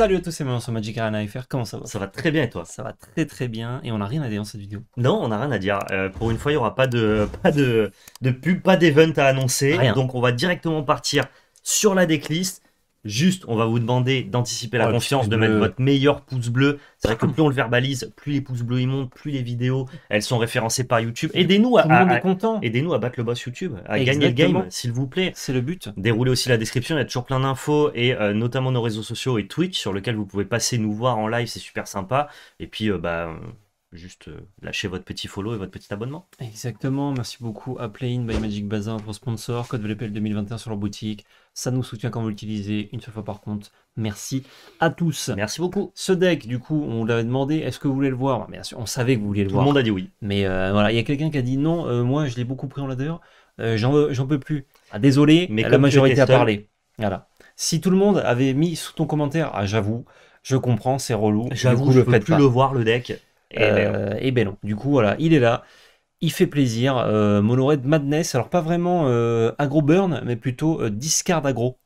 Salut à tous, c'est Manon sur Magic Arena FR, comment ça va Ça va très bien et toi Ça va très très bien et on n'a rien à dire dans cette vidéo. Non, on n'a rien à dire. Euh, pour une fois, il n'y aura pas de, pas de, de pub, pas d'event à annoncer. Donc on va directement partir sur la decklist. Juste, on va vous demander d'anticiper la oh, confiance, de mettre votre meilleur pouce bleu. C'est vrai que plus on le verbalise, plus les pouces bleus ils montent, plus les vidéos elles sont référencées par YouTube. Aidez-nous à, aidez-nous à battre le boss YouTube, à gagner le game, s'il vous plaît. C'est le but. Déroulez aussi la description, il y a toujours plein d'infos et euh, notamment nos réseaux sociaux et Twitch sur lesquels vous pouvez passer nous voir en live, c'est super sympa. Et puis euh, bah juste euh, lâchez votre petit follow et votre petit abonnement. Exactement, merci beaucoup à Playin by Magic Bazin pour sponsor, code VLPL 2021 sur leur boutique, ça nous soutient quand vous l'utilisez, une seule fois par contre, merci à tous. Merci beaucoup. Ce deck, du coup, on l'avait demandé, est-ce que vous voulez le voir bah, Bien sûr, on savait que vous vouliez le voir. Tout le monde a dit oui. Mais euh, voilà, il y a quelqu'un qui a dit non, euh, moi je l'ai beaucoup pris en ladder, j'en peux plus. Ah, désolé, mais la majorité a parlé. Voilà. Si tout le monde avait mis sous ton commentaire, ah, j'avoue, je comprends, c'est relou. J'avoue, je ne peux plus le voir le deck. Ben euh, et, ben non. Du coup, voilà, il est là. Il fait plaisir. Euh, Madness, alors pas vraiment euh, agro burn, mais plutôt euh, discard agro.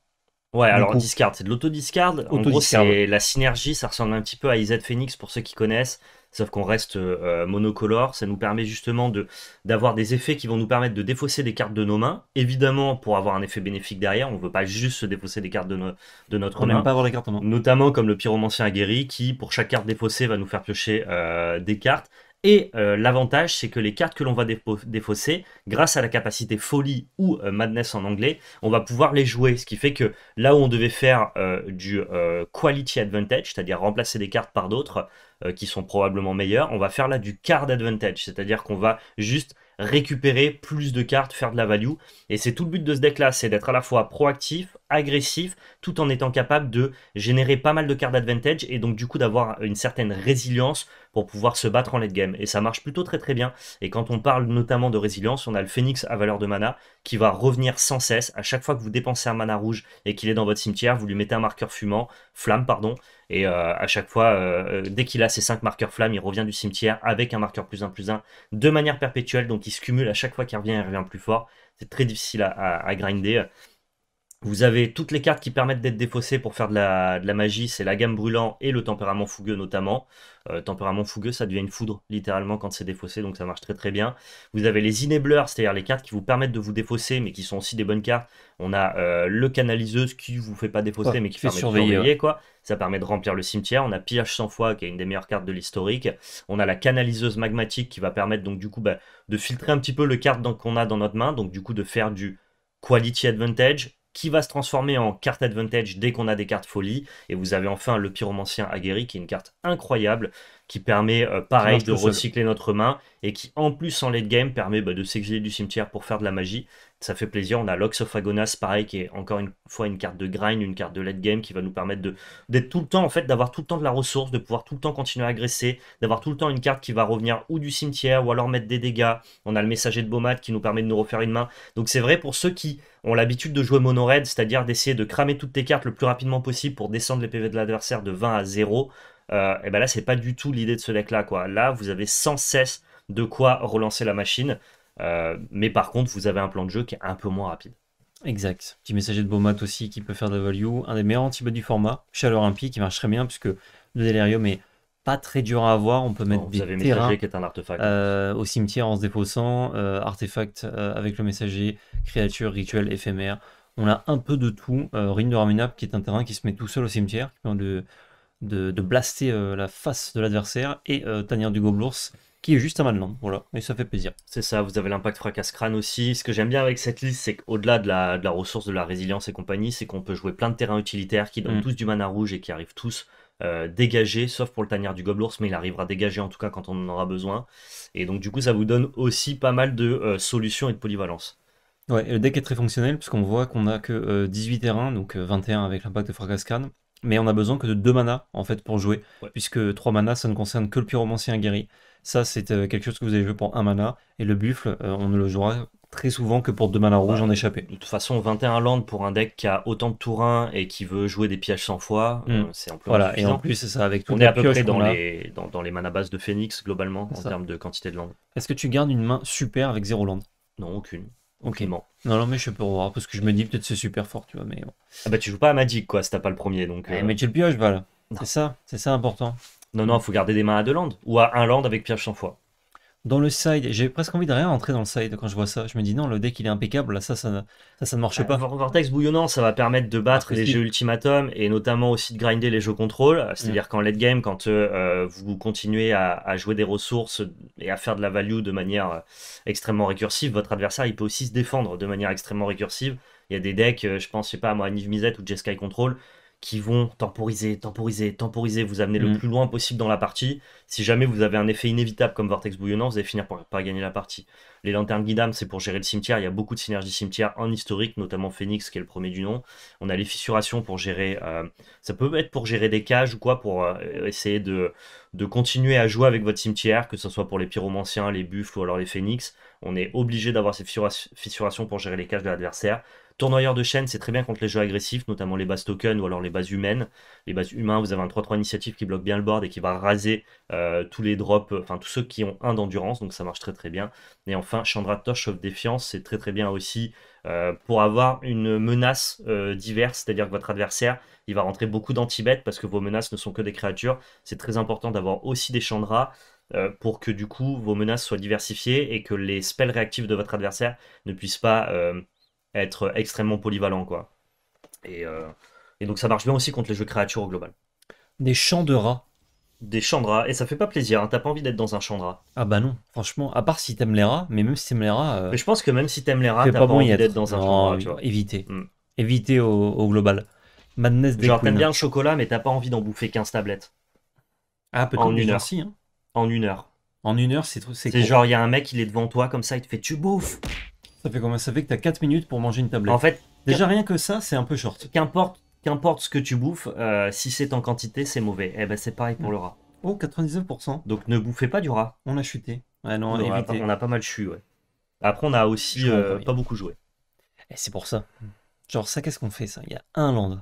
Ouais, alors discard, c'est de l'auto-discard. c'est la synergie, ça ressemble un petit peu à IZ Phoenix pour ceux qui connaissent sauf qu'on reste euh, monocolore. Ça nous permet justement de d'avoir des effets qui vont nous permettre de défausser des cartes de nos mains. Évidemment, pour avoir un effet bénéfique derrière, on ne veut pas juste se défausser des cartes de, de notre main. pas avoir les cartes Notamment comme le pyromancien aguerri qui, pour chaque carte défaussée, va nous faire piocher euh, des cartes. Et euh, l'avantage, c'est que les cartes que l'on va défausser, grâce à la capacité folie ou euh, madness en anglais, on va pouvoir les jouer. Ce qui fait que là où on devait faire euh, du quality advantage, c'est-à-dire remplacer des cartes par d'autres qui sont probablement meilleures, on va faire là du card advantage, c'est-à-dire qu'on va juste récupérer plus de cartes, faire de la value. Et c'est tout le but de ce deck-là, c'est d'être à la fois proactif, agressif, tout en étant capable de générer pas mal de cartes Advantage et donc du coup d'avoir une certaine résilience pour pouvoir se battre en late game. Et ça marche plutôt très très bien. Et quand on parle notamment de résilience, on a le phénix à valeur de mana qui va revenir sans cesse. À chaque fois que vous dépensez un mana rouge et qu'il est dans votre cimetière, vous lui mettez un marqueur fumant, flamme pardon, et euh, à chaque fois, euh, euh, dès qu'il a ses 5 marqueurs flammes, il revient du cimetière avec un marqueur plus 1 plus 1 de manière perpétuelle. Donc il se cumule à chaque fois qu'il revient, il revient plus fort. C'est très difficile à grinder. Vous avez toutes les cartes qui permettent d'être défaussées pour faire de la, magie, c'est la gamme brûlant et le tempérament fougueux notamment. Euh, tempérament fougueux, ça devient une foudre littéralement quand c'est défaussé, donc ça marche très très bien. Vous avez les enablers, c'est-à-dire les cartes qui vous permettent de vous défausser, mais qui sont aussi des bonnes cartes. On a euh, le canaliseuse qui vous fait pas défausser, mais qui, fait permet surveiller, de surveiller quoi. Ça permet de remplir le cimetière. On a pillage 100 fois, qui est une des meilleures cartes de l'historique. On a la canaliseuse magmatique qui va permettre donc du coup bah, de filtrer un petit peu le carte qu'on a dans notre main, donc du coup de faire du quality advantage qui va se transformer en carte advantage dès qu'on a des cartes folie. Et vous avez enfin le pyromancien aguerri qui est une carte incroyable qui permet euh, pareil de recycler notre main et qui en plus en late game permet bah, de s'exiler du cimetière pour faire de la magie. Ça fait plaisir. On a Lox of Agonas, pareil, qui est encore une fois une carte de grind, une carte de late game qui va nous permettre d'être tout le temps, en fait, d'avoir tout le temps de la ressource, de pouvoir tout le temps continuer à agresser, d'avoir tout le temps une carte qui va revenir ou du cimetière ou alors mettre des dégâts. On a le messager de Beaumat qui nous permet de nous refaire une main. Donc c'est vrai pour ceux qui ont l'habitude de jouer mono raid, cest c'est-à-dire d'essayer de cramer toutes tes cartes le plus rapidement possible pour descendre les PV de l'adversaire de 20 à 0. Euh, et ben là, c'est pas du tout l'idée de ce deck-là. Quoi. Là, vous avez sans cesse de quoi relancer la machine, euh, mais par contre, vous avez un plan de jeu qui est un peu moins rapide. Exact. Petit messager de Beaumat aussi qui peut faire de la value. Un des meilleurs anti du format, Chaleur Impie, qui marcherait bien puisque le Delirium est pas très dur à avoir. On peut mettre qui est un artefact. Euh, au cimetière en se déposant artefact avec le messager, créature, rituel, éphémère. On a un peu de tout. Rune de Raminap qui est un terrain qui se met tout seul au cimetière, de, blaster euh, la face de l'adversaire et euh, tanière du gobelours qui est juste un maintenant. Voilà, et ça fait plaisir. C'est ça, vous avez l'impact fracas crâne aussi. Ce que j'aime bien avec cette liste, c'est qu'au-delà de la, ressource, de la résilience et compagnie, c'est qu'on peut jouer plein de terrains utilitaires qui donnent mm. tous du mana rouge et qui arrivent tous euh, dégagés, sauf pour le tanière du gobelours, mais il arrivera dégagé en tout cas quand on en aura besoin. Et donc, du coup, ça vous donne aussi pas mal de solutions et de polyvalence. Ouais, le deck est très fonctionnel, puisqu'on voit qu'on a que 18 terrains, donc 21 avec l'impact de fracas mais on a besoin que de 2 manas en fait pour jouer, puisque 3 manas ça ne concerne que le pyromancien guéri. Ça c'est euh, quelque chose que vous avez joué pour 1 mana, et le buffle euh, on ne le jouera très souvent que pour 2 manas rouges en échappé. De toute façon 21 land pour un deck qui a autant de tour 1 et qui veut jouer des pièges 100 fois, mm. euh, c'est un peu Voilà, et en plus c'est ça avec tout On est à peu près dans les, dans, dans les manas bases de Phoenix globalement en termes de quantité de land. Est-ce que tu gardes une main super avec 0 land Non, aucune. Ok. Non, non, mais je peux revoir parce que je me dis peut-être c'est super fort, tu vois. Mais bon. Ah bah tu joues pas à Magic quoi si t'as pas le premier donc. Euh. mais tu le pioche, là, C'est ça, c'est ça important. Non, non, il faut garder des mains à deux landes ou à un land avec pioche sans fois. Dans le side, j'ai presque envie de rien entrer dans le side quand je vois ça. Je me dis non, le deck il est impeccable, là ça ça, ne marche pas. Vortex bouillonnant, ça va permettre de battre les jeux ultimatum et notamment aussi de grinder les jeux contrôle. C'est-à-dire quand mm. qu'en late game, quand euh, euh, vous continuez à, jouer des ressources et à faire de la value de manière euh, extrêmement récursive, votre adversaire il peut aussi se défendre de manière extrêmement récursive. Il y a des decks, je pense, je sais pas moi, Niv Mizzet ou Jeskai Control, qui vont temporiser, temporiser, temporiser, vous amener le mm. plus loin possible dans la partie. Si jamais vous avez un effet inévitable comme Vortex Bouillonnant, vous allez finir par, pas gagner la partie. Les lanternes guidam, c'est pour gérer le cimetière. Il y a beaucoup de synergies cimetière en historique, notamment Phoenix, qui est le premier du nom. On a les fissurations pour gérer. Euh, ça peut être pour gérer des cages ou quoi, pour euh, essayer de, de continuer à jouer avec votre cimetière, que ce soit pour les pyromanciens, les buffles ou alors les phoenix. On est obligé d'avoir ces fissurations pour gérer les cages de l'adversaire. Tournoyeur de chaîne, c'est très bien contre les jeux agressifs, notamment les bases tokens ou alors les bases humaines. Les bases humains, vous avez un 3-3 initiative qui bloque bien le board et qui va raser euh, tous les drops, enfin tous ceux qui ont un d'endurance, donc ça marche très très bien. Et enfin, Chandra Tosh of Défiance, c'est très très bien aussi euh, pour avoir une menace euh, diverse, c'est-à-dire que votre adversaire, il va rentrer beaucoup d'anti-bêtes parce que vos menaces ne sont que des créatures. C'est très important d'avoir aussi des Chandras pour que du coup vos menaces soient diversifiées et que les spells réactifs de votre adversaire ne puissent pas être extrêmement polyvalent, quoi. Euh, et, donc ça marche bien aussi contre les jeux créatures au global. Des champs de rats. Des champs de rats, et ça fait pas plaisir, hein. t'as pas envie d'être dans un champ de rats. Ah bah non, franchement, à part si t'aimes les rats, mais même si t'aimes les rats. Euh, mais je pense que même si t'aimes les rats, t'as pas, pas envie d'être dans un rats, tu vois. Éviter. Hmm. Éviter au, global. Madness des Genre t'aimes bien le chocolat, mais t'as pas envie d'en bouffer 15 tablettes. Ah, peut-être en une heure. Si, hein. En une heure. En une heure, c'est trop. C'est genre, il y a un mec, il est devant toi comme ça, il te fait tu bouffes, ça fait combien Ça fait que t'as 4 minutes pour manger une tablette. En fait, déjà rien que ça, c'est un peu short. Qu'importe, qu'importe ce que tu bouffes, euh, si c'est en quantité, c'est mauvais. Eh ben c'est pareil pour le rat. Oh, 99%. Donc ne bouffez pas du rat. On a chuté. on, a pas, mal chuté. Après, on a aussi euh, pas beaucoup joué. Et eh, c'est pour ça. Hmm. Genre, ça, qu'est-ce qu'on fait, ça Il y a un land.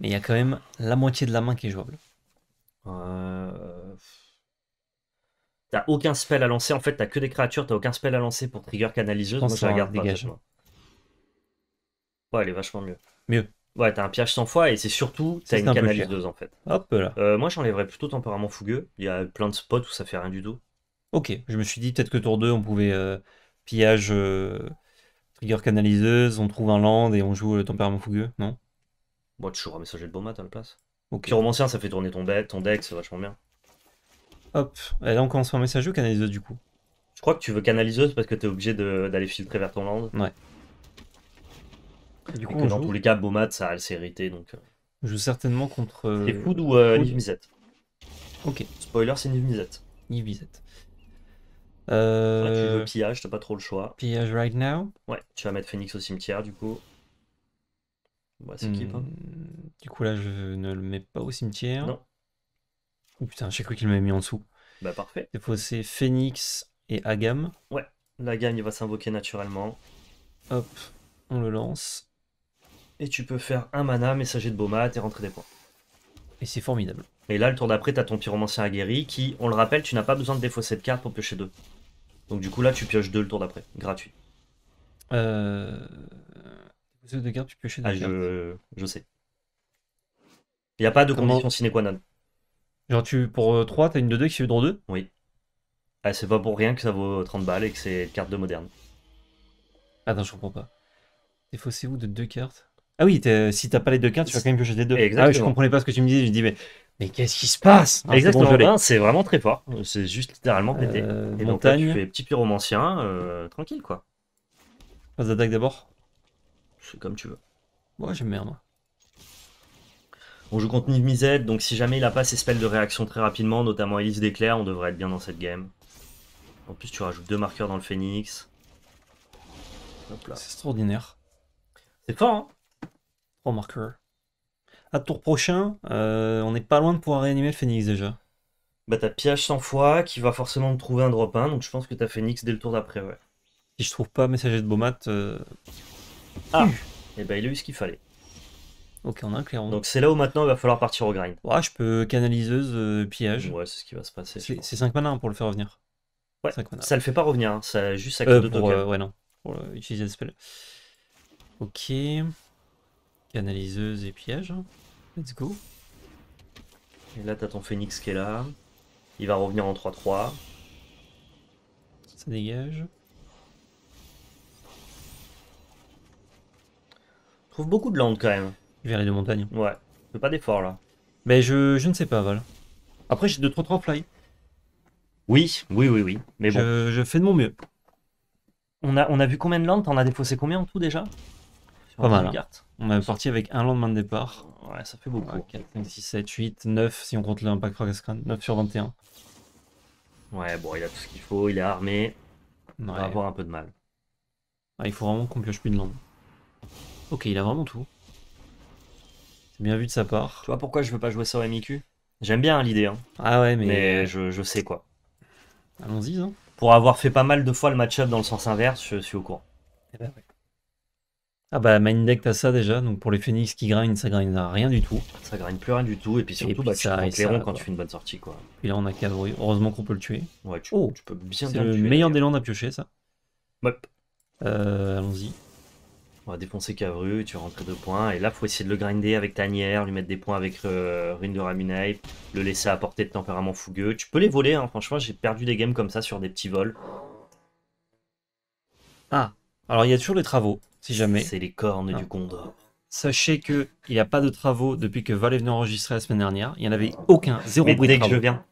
Mais il y a quand même la moitié de la main qui est jouable. Euh... T'as aucun spell à lancer. En fait, t'as que des créatures, t'as aucun spell à lancer pour trigger canaliseuse. Oh, moi, je regarde dégage. Pas, ouais, elle est vachement mieux. Mieux. Ouais, t'as un piège sans fois et c'est surtout, t'as une canaliseuse en fait. Hop là. Euh, moi, j'enlèverais plutôt tempérament fougueux. Il y a plein de spots où ça fait rien du tout. Ok, je me suis dit peut-être que tour 2, on pouvait euh, pillage, euh, trigger canaliseuse, on trouve un land et on joue le tempérament fougueux, non Moi, bon, tu un messager de mat' à la place. Ok. romancier ça fait tourner ton, ton deck, c'est vachement bien. Hop. Et là, on commence par messager ou canaliseuse du coup Je crois que tu veux canaliseuse parce que t'es obligé d'aller filtrer vers ton land. Ouais. du coup, dans tous les cas, Beaumat, ça a le hérité donc. Euh. Je joue certainement contre. Les euh, Food ou euh, Ok. Spoiler, c'est Niv Misette. Niv Misette. tu veux pillage, t'as pas trop le choix. Pillage right now Ouais, tu vas mettre Phoenix au cimetière du coup. Hmm. Du coup, là, je ne le mets pas au cimetière. Non. Oh putain, j'ai cru qu'il m'avait mis en dessous. Bah parfait. Défausser Phoenix et Agam. Ouais, l'Agam il va s'invoquer naturellement. Hop, on le lance. Et tu peux faire un mana, messager de Beaumat et rentrer des points. Et c'est formidable. Et là, le tour d'après, t'as ton pyromancien aguerri qui, on le rappelle, tu n'as pas besoin de défausser de carte pour piocher deux. Donc du coup, là, tu pioches deux le tour d'après, gratuit. Euh... Défausser de cartes tu pioches deux. Ah, je... sais. Il n'y a pas de condition sine qua non. Genre, tu, pour 3, euh, t'as une de 2 qui fait dans 2 Oui. Ah, c'est pas pour rien que ça vaut 30 euh, balles et que c'est une carte de moderne. Attends je comprends pas. T'es faussé où de deux cartes Ah oui, euh, si t'as pas les deux cartes, tu vas quand même que j'ai des deux. Ah Exactement. Ah je comprenais pas ce que tu me disais. Je dis, mais, mais qu'est-ce qui se passe Exactement, c'est vraiment très fort. C'est juste littéralement pété. et montagne. donc tu fais petit pyromancien, tranquille quoi. Phase d'attaque d'abord C'est comme tu veux. Ouais, j'aime bien moi. On joue contre niv donc si jamais il a pas ses spells de réaction très rapidement, notamment Elise d'éclair, on devrait être bien dans cette game. En plus, tu rajoutes deux marqueurs dans le Phoenix. C'est extraordinaire. C'est fort, hein Trois marqueurs. À tour prochain, euh, on n'est pas loin de pouvoir réanimer le Phoenix déjà. Bah t'as piège 100 fois qui va forcément te trouver un drop 1, donc je pense que t'as Phoenix dès le tour d'après, ouais. Si je trouve pas messager de Beaumat... Euh, ah Et eh bah ben, il a eu ce qu'il fallait. Ok, on a un Donc c'est là où maintenant il va falloir partir au grind. Ouais, je peux canaliseuse, piège. Euh, pillage. Ouais, c'est ce qui va se passer. C'est 5 mana hein, pour le faire revenir. Ouais, ça le fait pas revenir, hein. ça juste ça euh, de pour, euh, ouais, non. Pour utiliser le spell. Ok. Canaliseuse et pillage. Hein. Let's go. Et là t'as ton phoenix qui est là. Il va revenir en 3-3. Ça dégage. Je trouve beaucoup de land quand même vers les deux montagnes. Ouais. pas d'effort là. Mais je, je ne sais pas, Val. Après, j'ai 2-3-3 fly Oui, oui, oui, oui. Mais bon. Je, fais de mon mieux. On a, on a vu combien de landes On as défaussé combien en tout déjà Pas mal. On est parti avec un lendemain de départ. Ouais, ça fait beaucoup. 4, 5, 6, 7, 8, 9 si on compte l'impact 9 sur 21. Ouais, bon, il a tout ce qu'il faut, il est armé. On va avoir un peu de mal. Ah, il faut vraiment qu'on pioche plus de landes. Ok, il a vraiment tout. C'est bien vu de sa part. Tu vois pourquoi je veux pas jouer ça au MIQ J'aime bien l'idée. Hein. Ah ouais, mais. Mais je, sais quoi. Allons-y. Hein. Pour avoir fait pas mal de fois le match-up dans le sens inverse, je suis au courant. Eh ben, ah bah Mind Deck t'as ça déjà, donc pour les phoenix qui grindent, ça grind rien du tout. Ça grind plus rien du tout, et puis surtout bah, ça, quand tu fais une bonne sortie quoi. Et là on a heureusement qu'on peut le tuer. Ouais, tu, oh, peux bien, bien le, le meilleur des landes à piocher ça. Euh, allons-y. On va défoncer Cavru, tu rentres deux points. Et là, faut essayer de le grinder avec Tanière, lui mettre des points avec euh, Rune de Ramunai, le laisser à portée de tempérament fougueux. Tu peux les voler, hein, franchement, j'ai perdu des games comme ça sur des petits vols. Ah, alors il y a toujours les travaux, si jamais. C'est les cornes du ah. Condor. Sachez qu'il n'y a pas de travaux depuis que Val est venu enregistrer la semaine dernière. Il n'y en avait aucun, zéro bruit dès que viens.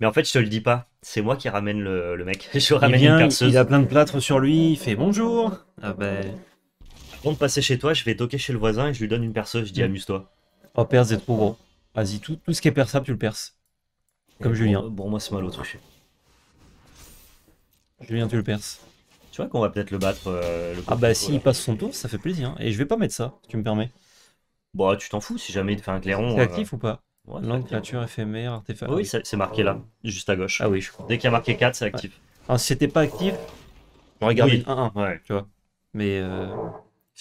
Mais en fait, je te le dis pas. C'est moi qui ramène le, mec. Je eh ramène il Il a plein de plâtre sur lui. Il fait bonjour. Ah ben on de passer chez toi, je vais toquer chez le voisin et je lui donne une perceuse, je dis mm. amuse-toi. Oh, perce des trop gros. Vas-y, tout, tout ce qui est perçable, tu le perces. Comme Julien. Bon, moi, c'est mal truc. Julien, tu le perces. Tu vois qu'on va peut-être le battre. Euh, ah bah, s'il passe son tour, ça fait plaisir. Hein. Et je vais pas mettre ça, si tu me permets. Bah, tu t'en fous si jamais il te fait un clairon. Euh, actif ou pas ouais, créature, éphémère, artefact. Oui, c'est marqué là, juste à gauche. Ah oui, je crois. Dès qu'il y a marqué 4, c'est actif. si c'était pas actif, on 1 Ouais. tu vois. Mais euh,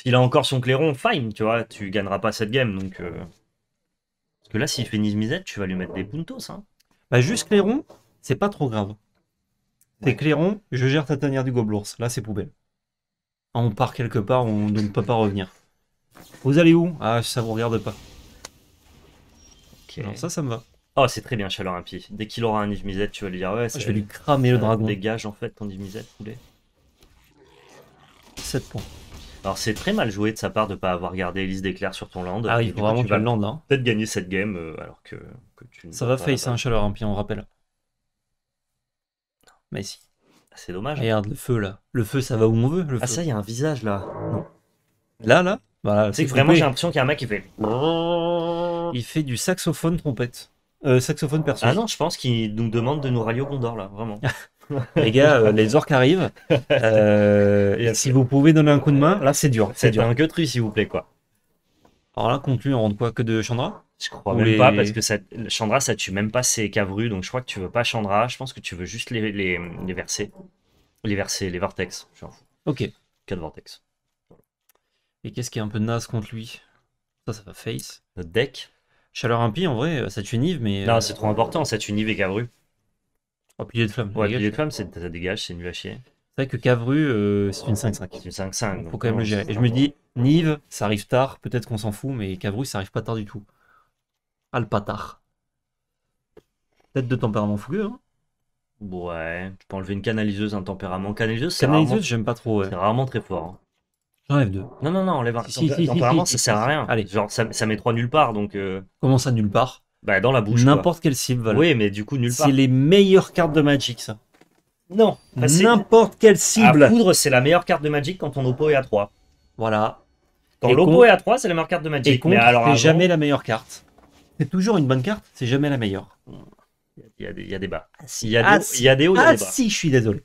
il a encore son clairon, fine, tu vois, tu gagneras pas cette game. Donc, euh. Parce que là, s'il fait une misette, tu vas lui mettre des puntos. Hein. Bah, juste clairon, c'est pas trop grave. C'est clairon, je gère ta tanière du gobelours. Là, c'est poubelle. Ah, on part quelque part, on ne peut pas revenir. Vous allez où Ah, ça vous regarde pas. ok Alors ça, ça me va. Oh, c'est très bien, Chaleur Impie. Dès qu'il aura un misette tu vas lui dire ouais. Ah, je vais lui cramer le dragon. Dégage en fait ton misette poulet. 7 points. Alors c'est très mal joué de sa part de ne pas avoir gardé Elise d'éclair sur ton land. Ah oui, vraiment que tu le land. Hein. Peut-être gagner cette game euh, alors que, tu ne Ça va face un chaleur un puis on rappelle. Mais si. Ah, c'est dommage. Regarde le feu là. Le feu ça va où on veut. Le ah ça, il y a un visage là. Non. Là, là voilà, bah, C'est vraiment j'ai l'impression qu'il y a un mec qui fait. Il fait du saxophone trompette. Euh, saxophone perso. Ah non, je pense qu'il nous demande de nous rallier au Gondor là, vraiment. les gars, euh, les orques arrivent. Euh, si vous pouvez donner un coup de main, là c'est dur. C'est dur. un gueutry s'il vous plaît quoi. Alors là, conclu, on rentre quoi que de Chandra Je crois même pas, parce que ça, Chandra, ça tue même pas ses cavru. donc je crois que tu veux pas Chandra, je pense que tu veux juste les, les, verser. Les verser, les vortex, je fous. Ok. 4 vortex. Et qu'est-ce qui est un peu naze contre lui Ça, ça va face. Notre deck Chaleur impie, en vrai, ça tue Nive, mais. Non, euh, c'est trop important, ça tue Nive et Cavru. Oh, pilier de flamme. Ouais, de flamme, ça dégage, c'est nul à chier. C'est vrai que Cavru, euh, c'est une 5-5. C'est une 5-5. Faut quand même le gérer. Et je me dis, Nive, ça arrive tard, peut-être qu'on s'en fout, mais Cavru, ça arrive pas tard du tout. Ah, patard. Peut-être de tempérament fougueux, hein Ouais, tu peux enlever une canaliseuse, un tempérament. Canaliseuse, c'est Canaliseuse, j'aime pas trop, ouais. C'est rarement très fort. Hein. J'enlève deux. Non, non, non, enlève un. Si, si, tempérament, ça sert à rien. Allez. Genre, ça, met trois nulle part, donc... Euh. Comment ça, nulle part bah, dans la bouche. N'importe quelle cible Oui, mais du coup, nulle part. C'est les meilleures cartes de Magic, ça. Non. N'importe quelle cible. La poudre, c'est la meilleure carte de Magic quand ton oppo est à 3. Voilà. Quand l'oppo est à 3, c'est la meilleure carte de Magic. Et contre, mais alors, jamais la meilleure carte. C'est toujours une bonne carte, c'est jamais la meilleure. Il y a des, il y a des bas. Ah, si. il, y a des, ah, si. y a des ah, si, je suis désolé.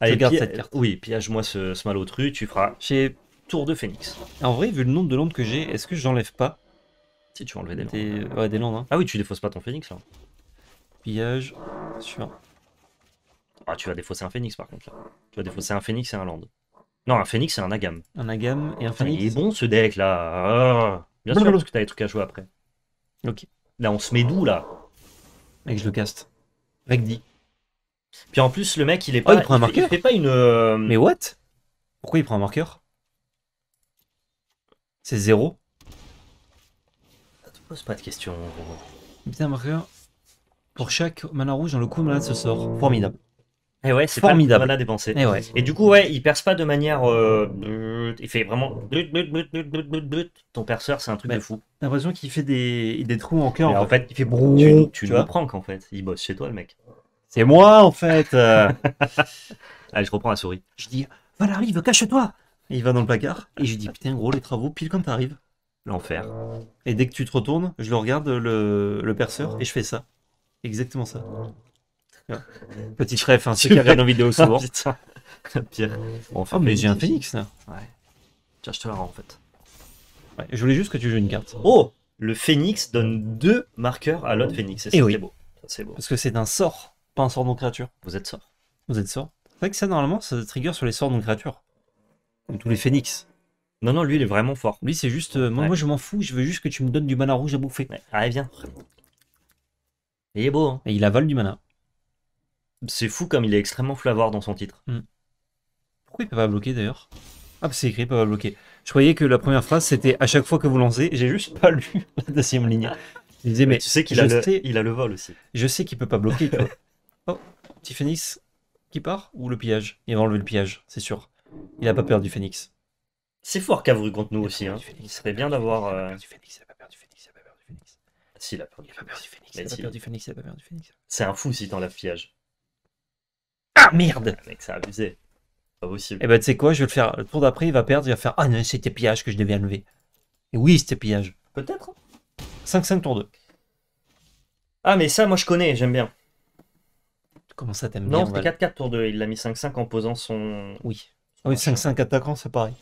Allez, garde cette carte. Oui, piège moi ce, ce malotru, tu feras. J'ai Tour de Phoenix. En vrai, vu le nombre de lampes que j'ai, est-ce que je n'enlève pas si tu enlevais des hein. des landes. Hein. Ah oui, tu défausses pas ton phénix là. Hein. Pillage sur. Ah, tu vas défausser un phoenix par contre là. Tu vas défausser un phoenix et un land. Non, un phénix et un agam. Un agam et un phénix. Il est bon ce deck là. Ah, bien sûr, parce que t'as des trucs à jouer après. Ok. Là, on se met d'où là Mec, je le caste. mec dit Puis en plus, le mec, il est pas. Oh, il prend un marqueur. pas une. Euh, Mais what Pourquoi il prend un marqueur C'est zéro Pose pas de questions, Putain, marqueur. Pour chaque mana rouge, dans le coup, malade se sort. Formidable. Et eh ouais, c'est formidable. Pas mana Et, et du coup, ouais, il perce pas de manière. Euh, il fait vraiment. Ton perceur, c'est un truc bah, de fou. T'as l'impression qu'il fait des, trous en cœur. En, fait, il fait brou. Tu, le prank en fait. Il bosse chez toi, le mec. C'est moi en fait. Allez, je reprends la souris. Je dis veut cache-toi. Il va dans le placard et je dis putain gros les travaux pile quand t'arrives. L'enfer. Et dès que tu te retournes, je le regarde, le, le perceur, et je fais ça. Exactement ça. Petit frère, hein, ceux qui regardent vidéo souvent. enfin, oh, mais j'ai un phénix là. Tiens, je te la rends en fait. je voulais juste que tu joues une carte. Oh Le phénix donne deux marqueurs à l'autre phénix. Et, eh c'est beau. c'est beau. Parce que c'est un sort, pas un sort non créature. Vous êtes sort. Vous êtes sort. C'est vrai que ça, normalement, ça trigger sur les sorts non créatures. Comme tous les phénix. Non, non, lui, il est vraiment fort. Lui, c'est juste. Euh, moi, moi, je m'en fous. Je veux juste que tu me donnes du mana rouge à bouffer. Allez, viens. Il est beau, hein. Et il avale du mana. C'est fou comme il est extrêmement flavor dans son titre. Hmm. Pourquoi il peut pas bloquer d'ailleurs Ah, bah, c'est écrit, il peut pas bloquer. Je croyais que la première phrase c'était à chaque fois que vous lancez. J'ai juste pas lu la deuxième ligne. il disait mais tu sais qu'il a, le- il a le vol aussi. je sais qu'il peut pas bloquer. oh, petit phénix qui part ou le pillage Il va enlever le pillage, c'est sûr. Il a pas peur du phénix. C'est fort cavru contre nous aussi. Hein. Il serait bien d'avoir. Il a pas euh, perdu Phoenix, il a pas perdu Phoenix, il a pas perdu Phoenix. Si, il a perdu. Il a Phoenix, il a pas perdu Phoenix, Phoenix. C'est un fou si t'enlèves pillage. Ah merde ah, Mec, a abusé. Pas possible. Et eh ben, tu sais quoi, je vais le faire. Le tour d'après, il va perdre, il va faire Ah non, c'était pillage que je devais enlever. Et oui, c'était pillage. Peut-être. 5-5 tour 2. Ah mais ça, moi je connais, j'aime bien. Comment ça t'aimes bien Non, c'était 4-4 tour 2, il l'a mis 5-5 en posant son. Oui. Ah oui, 5-5 attaquant, c'est pareil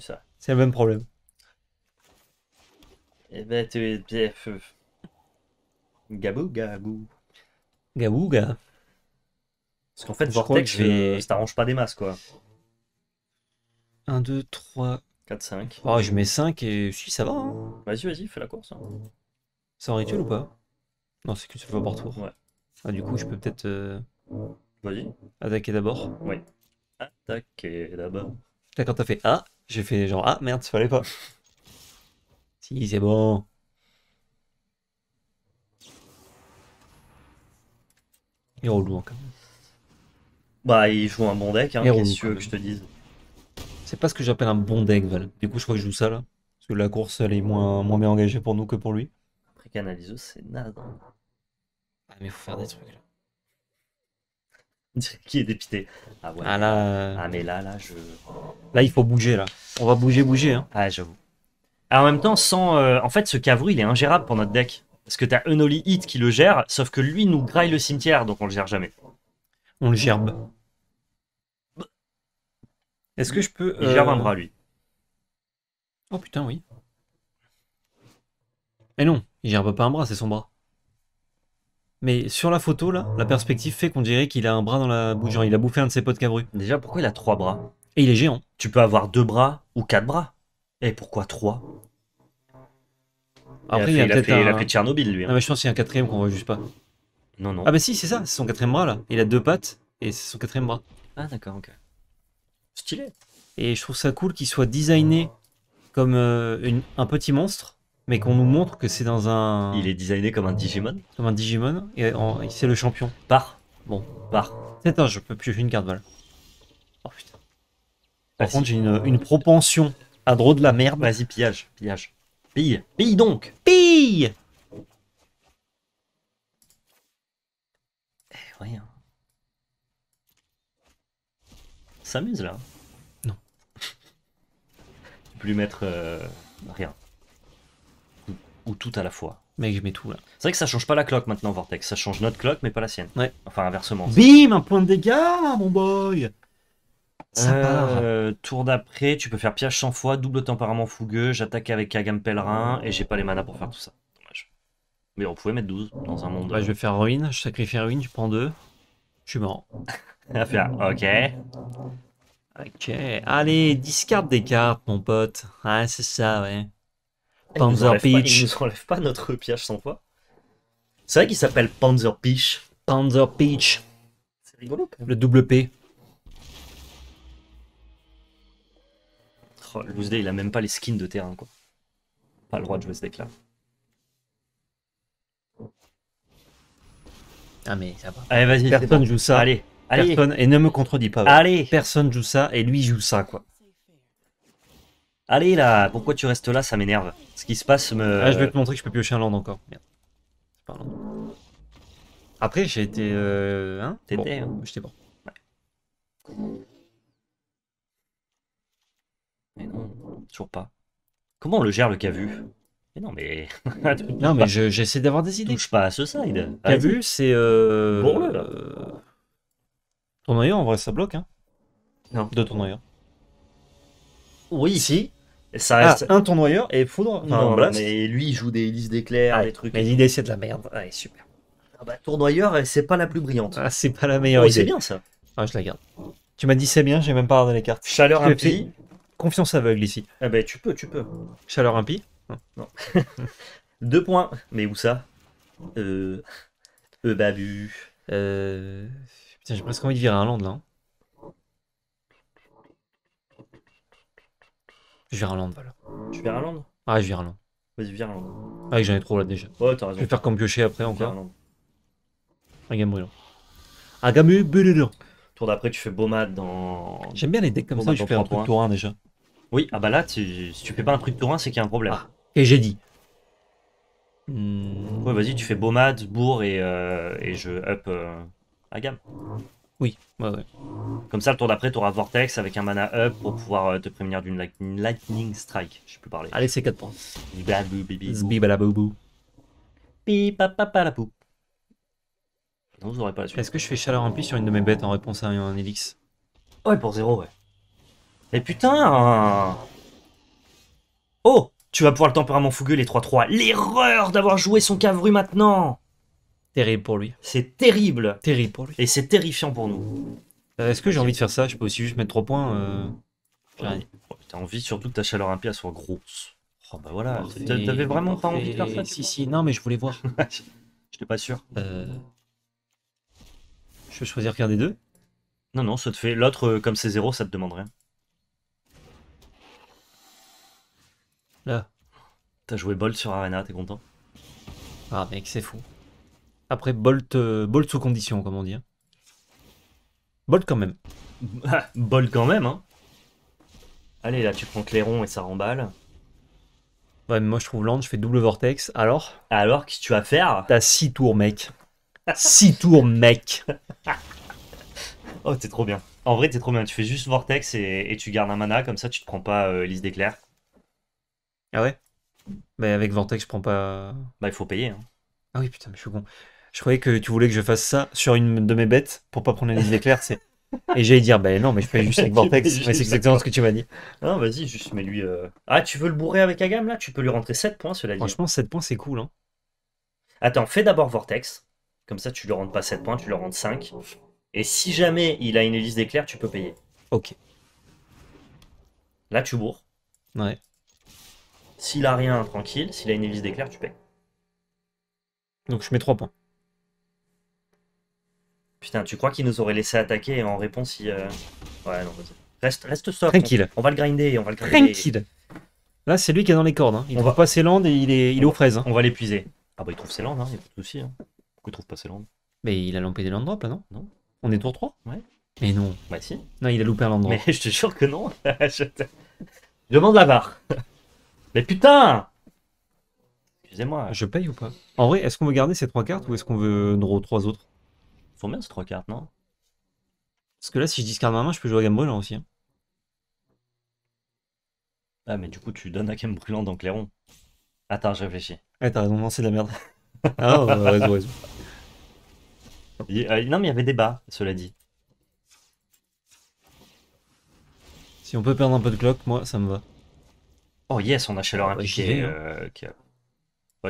ça. C'est le même problème. Eh ben, tu es. Gabou, gabou. Gabou, gars. Parce qu'en fait, je Vortex, ça t'arrange pas des masses, quoi. 1, 2, 3, 4, 5. Oh, je mets 5 et si, ça va. Hein. Vas-y, vas-y, fais la course. Hein. C'est en rituel euh, ou pas Non, c'est qu'une seule fois par tour. Ouais. Ah, du coup, je peux peut-être. Euh, vas-y. Attaquer d'abord. Ouais. Attaquer d'abord. Là, quand t'as fait A, j'ai fait genre, ah merde, il fallait pas. si, c'est bon. Il est relou quand même. Bah, il joue un bon deck, hein, qu'est-ce que je te dise C'est pas ce que j'appelle un bon deck, Val. Du coup, je crois que je joue ça là. Parce que la course, elle est moins, moins bien engagée pour nous que pour lui. Après, c'est naze. Hein. Ah, mais faut faire des trucs là. qui est dépité. Ah ouais. Ah, ah, mais là, là, je. Là, il faut bouger, là. On va bouger, bouger. Hein. Ah, j'avoue. Ah, en même temps, sans. Euh, en fait, ce cavru il est ingérable pour notre deck. Parce que t'as Unholy Hit qui le gère, sauf que lui nous graille le cimetière, donc on le gère jamais. On le gerbe. Est-ce que je peux. Il gerbe un euh, bras, lui. Oh putain, oui. Mais non, il gerbe pas un bras, c'est son bras. Mais sur la photo, là, la perspective fait qu'on dirait qu'il a un bras dans la bouche. Genre, il a bouffé un de ses potes cabru. Déjà, pourquoi il a trois bras Et il est géant. Tu peux avoir deux bras ou quatre bras. Et pourquoi trois Après, il a, un... il a Tchernobyl, lui. Hein. mais je pense qu'il y a un quatrième qu'on voit juste pas. Non, non. Ah, bah si, c'est ça, c'est son quatrième bras, là. Il a deux pattes et c'est son quatrième bras. Ah, d'accord, ok. Stylé. Et je trouve ça cool qu'il soit designé comme euh, un petit monstre mais qu'on nous montre que c'est dans un. Il est designé comme un Digimon. Comme un Digimon, et, c'est le champion. Par. Bon, par. Attends, je peux plus une carte balle. Oh putain. Par contre, j'ai une, une, propension à drôle de la merde. Vas-y, pillage, pillage. Pille, pille donc Pille Eh, rien S'amuse là hein Non. tu peux lui mettre euh, rien ou tout à la fois. Mec, je mets tout là. C'est vrai que ça change pas la cloque maintenant, Vortex. Ça change notre cloque, mais pas la sienne. Ouais. Enfin, inversement. Bim, un point de dégâts, mon boy. Ça euh, part. Tour d'après, tu peux faire piège 100 fois, double tempérament fougueux, j'attaque avec Agam Pèlerin et j'ai pas les manas pour faire tout ça. Mais on pouvait mettre 12 dans un monde. Bah, je euh. vais faire ruine, je sacrifie ruine, je prends 2. Je suis mort. faire, ok. Ok, allez, discarde des cartes, mon pote. Ah, c'est ça, ouais. Panzer Peach. il nous enlève pas notre piège 100 fois. C'est vrai qu'il s'appelle Panzer Peach. Panzer Peach. C'est rigolo Le double P. Oh, day, il a même pas les skins de terrain quoi. Pas le droit de jouer ce deck là. Ah mais ça va. Allez vas-y, personne joue ça. Allez, allez. et ne me contredis pas. Allez. Personne joue ça et lui joue ça quoi. Allez là, pourquoi tu restes là Ça m'énerve. Ce qui se passe me. Ah, je vais te montrer que je peux piocher un land encore. Après, j'ai été. Euh, hein T'étais. Bon, hein. J'étais bon. Mais non, toujours pas. Comment on le gère le vu mais non, mais. non, mais j'essaie d'avoir des idées. Touche pas à ce side. vu c'est. Euh... Bon, là. Euh, en vrai, ça bloque, hein. Non. De tournoyeur. Oui. ici ça reste... Ah, un tournoyeur et foudre. non, mais lui, il joue des listes d'éclairs, des trucs. Mais l'idée, c'est de la merde. Ouais, super. Ah bah, tournoyeur, euh, c'est pas la plus brillante. Ah, c'est pas la meilleure oh, C'est bien ça. Ah, je la garde. Tu m'as dit c'est bien, j'ai même pas regardé les cartes. Chaleur impie. Confiance aveugle ici. Ah bah, tu peux, tu peux. Chaleur impie Non. Deux points. Mais où ça Euh. Euh, babu. Euh. Putain, j'ai presque envie de virer un land là. Hein. Je viens à Irlande, voilà. Tu viens à Irlande Ah, je viens à Irlande. Vas-y, viens à Irlande. Ah, j'en ai trop là déjà. Ouais, t'as raison. Je vais faire comme piocher après encore. Agam brûlant. Agamu brûlant. Tour d'après, tu fais baumad dans. J'aime bien les decks comme ça, je fais un truc tour 1 déjà. Oui, ah bah là, si tu fais pas un truc tour 1, c'est qu'il y a un problème. Ah, et j'ai dit. Ouais, vas-y, tu fais baumad Bourg et, euh, et je up euh, agam. Oui, ouais, ouais. Comme ça, le tour d'après, tu auras Vortex avec un mana up pour pouvoir euh, te prévenir d'une lightning, Strike. Je sais plus parler. Allez, c'est 4 points. Zbibalaboubou. Pipapapalapou. Non, vous pas la suite. Est-ce que je fais chaleur remplie sur une de mes bêtes en réponse à un Elix Ouais, pour zéro, ouais. Mais putain Oh Tu vas pouvoir le tempérament fougueux, les 3-3. L'erreur d'avoir joué son cavru maintenant Terrible pour lui. C'est terrible. Terrible pour lui. Et c'est terrifiant pour nous. Euh, est-ce que j'ai envie de faire ça Je peux aussi juste mettre 3 points. Euh, t'as envie surtout que ta chaleur impia soit grosse. Oh bah voilà, oh, t'avais vraiment pas envie de faire ça Si, si, non, mais je voulais voir. Je J'étais pas sûr. Euh, je peux choisir qu'un des deux Non, non, ça te fait. L'autre, comme c'est zéro, ça te demande rien. Là. T'as joué bol sur Arena, t'es content Ah, mec, c'est fou. Après Bolt, euh, Bolt sous condition, comme on dit. Hein. Bolt quand même. Ah, Bolt quand même, hein. Allez, là, tu prends Clairon et ça remballe. Ouais, mais moi, je trouve Land, je fais double Vortex. Alors Alors, qu'est-ce que tu vas faire T'as 6 tours, mec. 6 tours, mec. oh, t'es trop bien. En vrai, t'es trop bien. Tu fais juste Vortex et, tu gardes un mana, comme ça, tu te prends pas euh, liste d'éclair. Ah ouais Mais bah, avec Vortex, je prends pas. Bah, il faut payer. Hein. Ah oui, putain, mais je suis con je croyais que tu voulais que je fasse ça sur une de mes bêtes pour pas prendre les éclairs. C'est... Et j'allais dire, ben non, mais je paye juste avec Vortex. c'est exactement ce que tu m'as dit. Non, vas-y, juste mets-lui. Euh. Ah, tu veux le bourrer avec Agam là Tu peux lui rentrer 7 points, cela dit. Franchement, 7 points, c'est cool. Hein. Attends, fais d'abord Vortex. Comme ça, tu lui rentres pas 7 points, tu lui rentres 5. Et si jamais il a une hélice d'éclair, tu peux payer. Ok. Là, tu bourres. Ouais. S'il a rien, tranquille. S'il a une hélice d'éclair, tu payes. Donc je mets 3 points. Putain, tu crois qu'il nous aurait laissé attaquer en réponse, si euh, Ouais, non, vas-y. Reste, reste soft. Tranquille. On, va le grinder, on va le grinder. Tranquille. Là, c'est lui qui est dans les cordes. Hein. Il ne trouve pas ses landes et il est, il est aux fraises. Hein. On va l'épuiser. Ah bah, il trouve ses landes, hein. il n'y a pas de souci. Hein. Pourquoi il trouve pas ses landes Mais il a lampé des landes drop, là, non Non. On est tour 3 Ouais. Mais non. Bah si. Non, il a loupé un land drop. Mais je te jure que non. je Demande la barre. Mais putain Excusez-moi. Je paye ou pas En vrai, est-ce qu'on veut garder ces trois cartes ou est-ce qu'on veut draw trois autres faut bien ces trois cartes, non Parce que là, si je discard ma main, je peux jouer à Game Brûlant aussi. Hein. Ah, mais du coup, tu donnes à Game Brûlant dans Clairon. Attends, je réfléchis. Ah, t'as raison, non, c'est de la merde. ah, non, raison, raison. Euh, non, mais il y avait débat, cela dit. Si on peut perdre un peu de clock, moi, ça me va. Oh yes, on a chaleur bah, impliquée. Hein. Euh,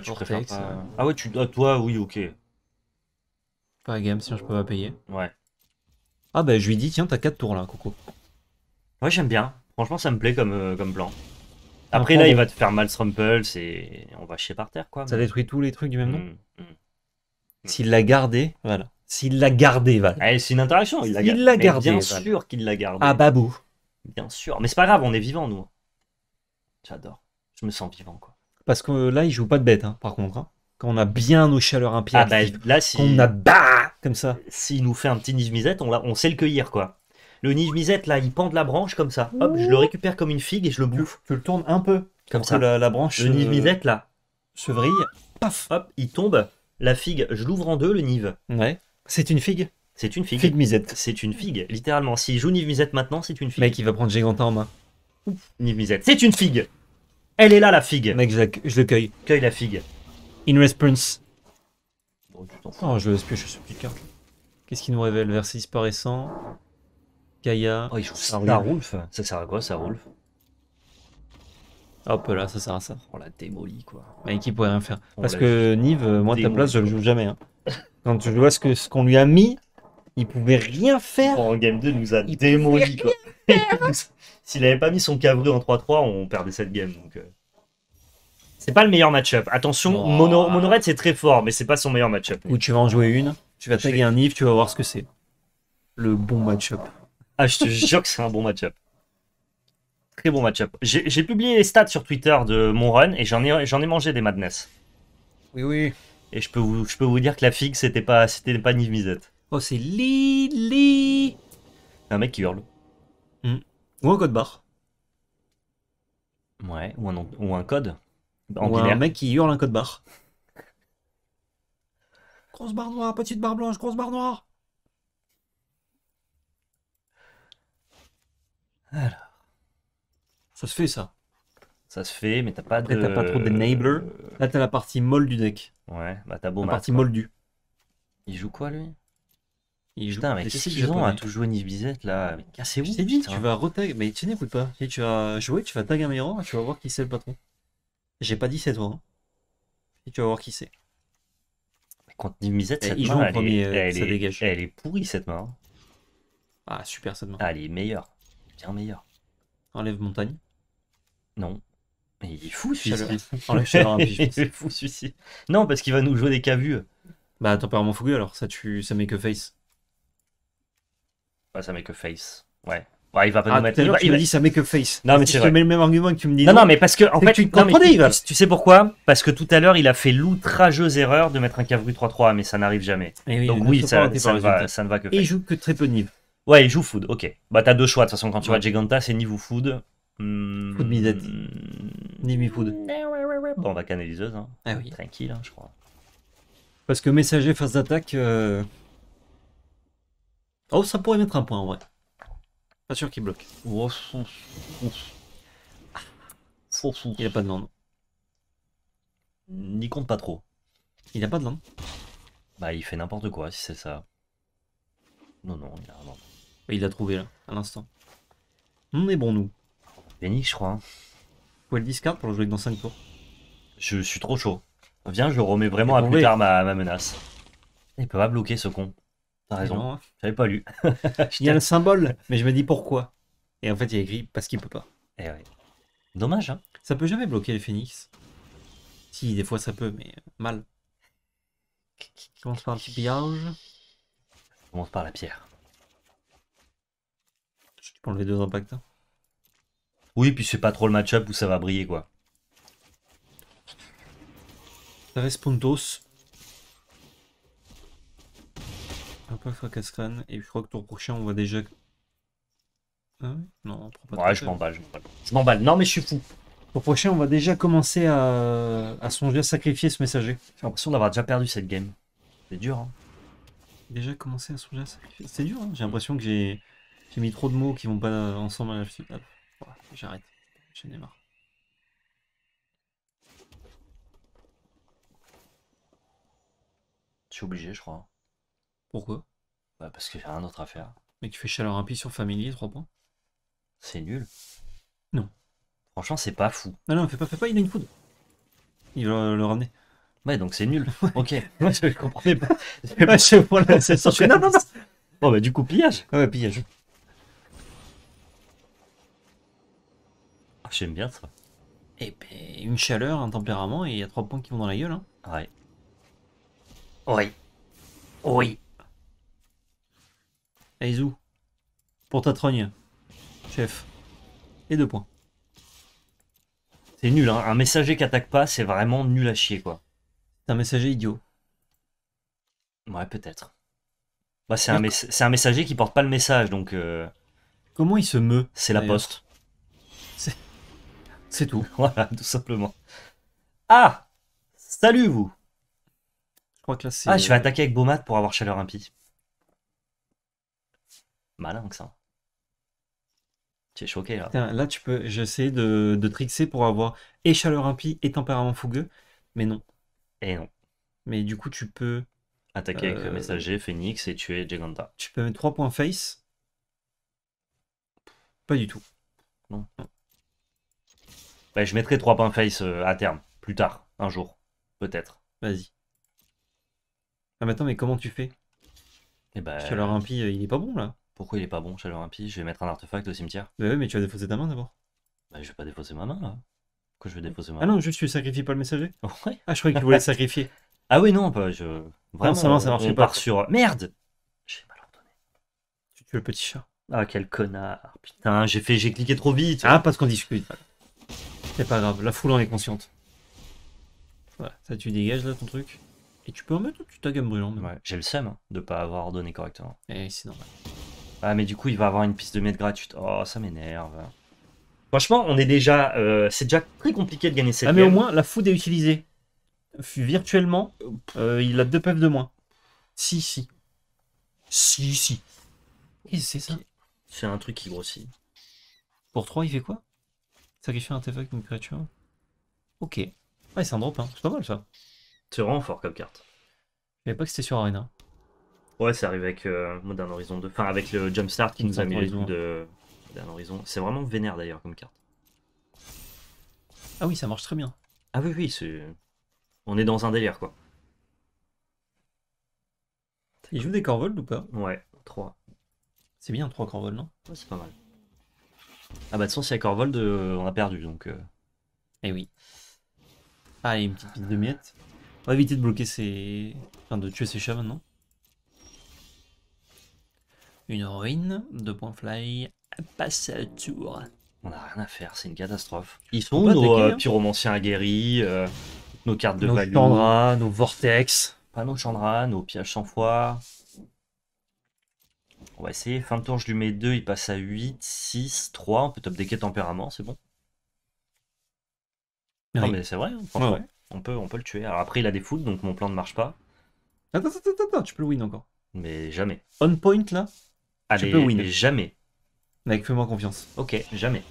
tu préfères Ah ouais, ah, toi, oui, ok. Pas game si je peux pas payer. Ouais. Ah bah je lui dis, tiens, t'as 4 tours là, Coco. Ouais, j'aime bien. Franchement, ça me plaît comme, euh, comme plan. Après, là, il va te faire mal Strumpel, et on va chier par terre, quoi. Ça détruit tous les trucs du même nom mm, mm. Mm. S'il l'a gardé, voilà. S'il l'a gardé, va. Eh, c'est une interaction, il l'a gardé, Bien sûr qu'il l'a gardé. Ah babou. Bien sûr. Mais c'est pas grave, on est vivant, nous. J'adore. Je me sens vivant, quoi. Parce que là, il joue pas de bête, hein, par contre. Hein quand on a bien nos chaleurs impériales, ah bah, là, si... on a bah comme ça. S'il nous fait un petit nive misette on, on sait le cueillir quoi. Le nive misette là, il pend de la branche comme ça. Hop, je le récupère comme une figue et je le bouffe. Tu le tourne un peu comme ça. La, branche. Le nive misette là, se vrille. Paf. Hop, il tombe. La figue, je l'ouvre en deux, le nive. Ouais. C'est une figue. C'est une figue. Figue misette. C'est une figue, littéralement. S'il joue nive misette maintenant, c'est une figue. Mec, il va prendre Giganta en main. Ouf. Nive misette. C'est une figue. Elle est là la figue. Mec, je le cueille. Cueille la figue. In response. Oh, je ce petit carte. Qu'est-ce qui nous révèle Verset disparaissant. Gaïa. Oh, ça sert à quoi, ça roule. Hop là, ça sert à ça. On oh, l'a démoli quoi. Mais qui pourrait rien faire. Parce que Nive, euh, moi, de ta place, je le joue jamais. Hein. Quand tu vois ce qu'on ce lui a mis, il pouvait rien faire. En game 2, il nous a démoli quoi. S'il avait pas mis son cabru en 3-3, on perdait cette game. Donc, euh. C'est pas le meilleur matchup. Attention, oh. monorette c'est très fort, mais c'est pas son meilleur match-up. Ou tu vas en jouer une, tu vas taguer un if tu vas voir ce que c'est. Le bon matchup. Ah, je te jure que c'est un bon matchup. Très bon match-up. J'ai publié les stats sur Twitter de mon run et j'en ai, mangé des madness. Oui, oui. Et je peux vous, dire que la figue, c'était pas, c'était pas ni misette. Oh, c'est Lily Un mec qui hurle. Hmm. Ou un code barre. Ouais, ou un code y a un mec qui hurle un code barre. Grosse barre noire, petite barre blanche, grosse barre noire. Alors. Ça se fait ça. Ça se fait, mais t'as pas de. t'as pas trop d'enabler. Là, t'as la partie molle du deck. Ouais, bah t'as beau La partie molle du Il joue quoi lui Il joue Putain, mais qu'est-ce qu'ils ont à tout jouer Nibizette là Mais Je tu vas retag. Mais tu n'écoutes pas. Tu vas jouer, tu vas tag un miroir tu vas voir qui c'est le patron. J'ai pas dit c'est toi. Hein. Et tu vas voir qui c'est. Quand Misette, cette il euh, elle ça est, dégage. Elle est pourrie cette main. Hein. Ah, super cette main. Ah, elle est meilleure. Bien meilleure. Enlève montagne. Non. il est fou celui-ci. Enlève chaleur Il est fou celui-ci. Non, parce qu'il va nous jouer des cavus. Bah, tempérament fougueux alors, ça, tu ça met que face. Bah, ça met que face. Ouais il va pas ah, mettre. dit ça met que face. Non, mais Tu mets le même argument que tu me dis. Non, non, mais parce que en fait, tu comprenais, tu, sais pourquoi Parce que tout à l'heure, il a fait l'outrageuse erreur de mettre un Cavru 3-3, mais ça n'arrive jamais. Eh Donc oui, ça, ne va, que. Et il joue que très peu de Ouais, il joue Food. Ok. Bah t'as deux choix de toute façon quand tu vois Giganta, c'est Niv ou Food. Mmh... Food Food. Bon, va canaliseuse. Hein. Ah Tranquille, hein, je crois. Parce que messager face d'attaque. Euh, oh, ça pourrait mettre un point en vrai. Pas sûr qu'il bloque. Il a pas de land. N'y compte pas trop. Il a pas de land. Bah il fait n'importe quoi si c'est ça. Non non, il a un land. Il l'a trouvé là, à l'instant. On est bon nous. Phoenix je crois. quoi le discard pour le jouer dans 5 tours. Je, suis trop chaud. Viens, je remets vraiment à plus tard ma, ma menace. Il peut pas bloquer ce con. T'as raison. Hein. J'avais pas lu. il y a le symbole, mais je me dis pourquoi. Et en fait, il y a écrit parce qu'il peut pas. Eh ouais. Dommage, hein. Ça peut jamais bloquer les phénix. Si, des fois ça peut, mais euh, mal. commence par le pillage. Je commence par la pierre. Je peux enlever deux impacts. Hein. Oui, puis c'est pas trop le match-up où ça va briller, quoi. Ça Et je crois que tour prochain, on voit déjà. Ah ouais Non, je m'emballe, je Non, mais je suis fou. Pour prochain, on va déjà commencer à, à songer à sacrifier ce messager. J'ai l'impression d'avoir déjà perdu cette game. C'est dur, hein. Déjà commencer à songer à sacrifier. C'est dur, hein. J'ai l'impression que j'ai mis trop de mots qui vont pas ensemble à J'arrête. J'en marre. Je suis obligé, je crois. Pourquoi bah Parce que j'ai rien d'autre à faire. Mais tu fais chaleur impie sur familier, 3 points. C'est nul. Non. Franchement, c'est pas fou. Non, non, fais pas, fais pas, il a une foudre. Il va le, ramener. Ouais, donc c'est nul. ok. Moi, je comprenais pas. pas je vois là, Non, non, non. Bon, bah, du coup, pillage. ouais, pillage. Ah, J'aime bien ça. Et eh ben, une chaleur, un tempérament, et il y a trois points qui vont dans la gueule. Hein. Ouais. Oui. Oui. Aizu. Pour ta trogne. Chef. Et deux points. C'est nul, hein. Un messager qui attaque pas, c'est vraiment nul à chier, quoi. C'est un messager idiot. Ouais, peut-être. Bah, c'est un, un, messager qui porte pas le message, donc. Euh, Comment il se meut C'est la poste. C'est tout. voilà, tout simplement. Ah Salut, vous Je Ah, je vais euh, attaquer avec Beaumat pour avoir chaleur impie. Malin que ça. Tu es choqué là. là, tu peux. J'essaie de, de trickser pour avoir et chaleur impie et tempérament fougueux, mais non. Et non. Mais du coup, tu peux. Attaquer avec le euh, messager, Phoenix et tuer Giganta. Tu peux mettre 3 points face. Pas du tout. Non. Bah, je mettrai 3 points face euh, à terme, plus tard, un jour, peut-être. Vas-y. Ah, mais attends, mais comment tu fais et eh bah. Ben, chaleur impie, euh, il est pas bon là. Pourquoi il est pas bon, chaleur impie Je vais mettre un artefact au cimetière. Bah mais tu vas défausser ta main d'abord. Bah je vais pas défausser ma main là. Pourquoi je vais déposer ma ah main Ah non, juste tu sacrifies pas le messager Ah, je croyais qu'il voulait sacrifier. Ah oui, non, pas bah, je. Vraiment, ça, marche on pas. sur. Merde J'ai mal ordonné. Tu tues le petit chat. Ah, quel connard. Putain, j'ai fait, j'ai cliqué trop vite. Ah, parce qu'on discute. C'est pas grave, la foule en est consciente. Voilà, ça tu dégages là ton truc. Et tu peux en mettre ou tu ta gamme brûlante j'ai le seum hein, de pas avoir ordonné correctement. Et eh, c'est normal. Ah, mais du coup, il va avoir une piste de mètre gratuite. Oh, ça m'énerve. Franchement, on est déjà, euh, c'est déjà très compliqué de gagner cette Ah, mais au moins, la food est utilisée. Virtuellement, euh, il a deux peuples de moins. Si, si. Si, si. Et c'est ça. C'est un truc qui grossit. Pour 3, il fait quoi Sacrifier un avec une créature Ok. Ah, c'est un drop, hein. C'est pas mal, ça. C'est vraiment fort comme carte. Je savais pas que c'était sur Arena. Ouais, ça arrive avec euh, Modern Horizon 2. Enfin, avec le Jumpstart qui nous a mis les coups de Modern Horizon. C'est vraiment vénère d'ailleurs comme carte. Ah oui, ça marche très bien. Ah oui, oui, c'est. On est dans un délire quoi. Il joue des Corvold ou pas Ouais, 3. C'est bien 3 Corvold, non Ouais, c'est pas mal. Ah bah de toute façon, s'il y a Corvold, on a perdu donc. Euh. Eh oui. Ah, une petite piste de miettes. On va éviter de bloquer ses. Enfin, de tuer ses chats maintenant une ruine de fly, passe à tour. On n'a rien à faire, c'est une catastrophe. Ils sont où nos euh, hein pyromanciens aguerris, euh, nos cartes de nos value nos vortex, pas nos Chandra, nos pièges sans foi. On va essayer, fin de tour je lui mets 2, il passe à 8, 6, 3, on peut top decker tempérament, c'est bon. Non mais c'est vrai, hein, on, peut, on peut le tuer. Alors après il a des foot, donc mon plan ne marche pas. Attends, attends, attends, tu peux le win encore. Mais jamais. On point là Allez, ah, peux win. Jamais. Mec, fais-moi confiance. Ok, jamais.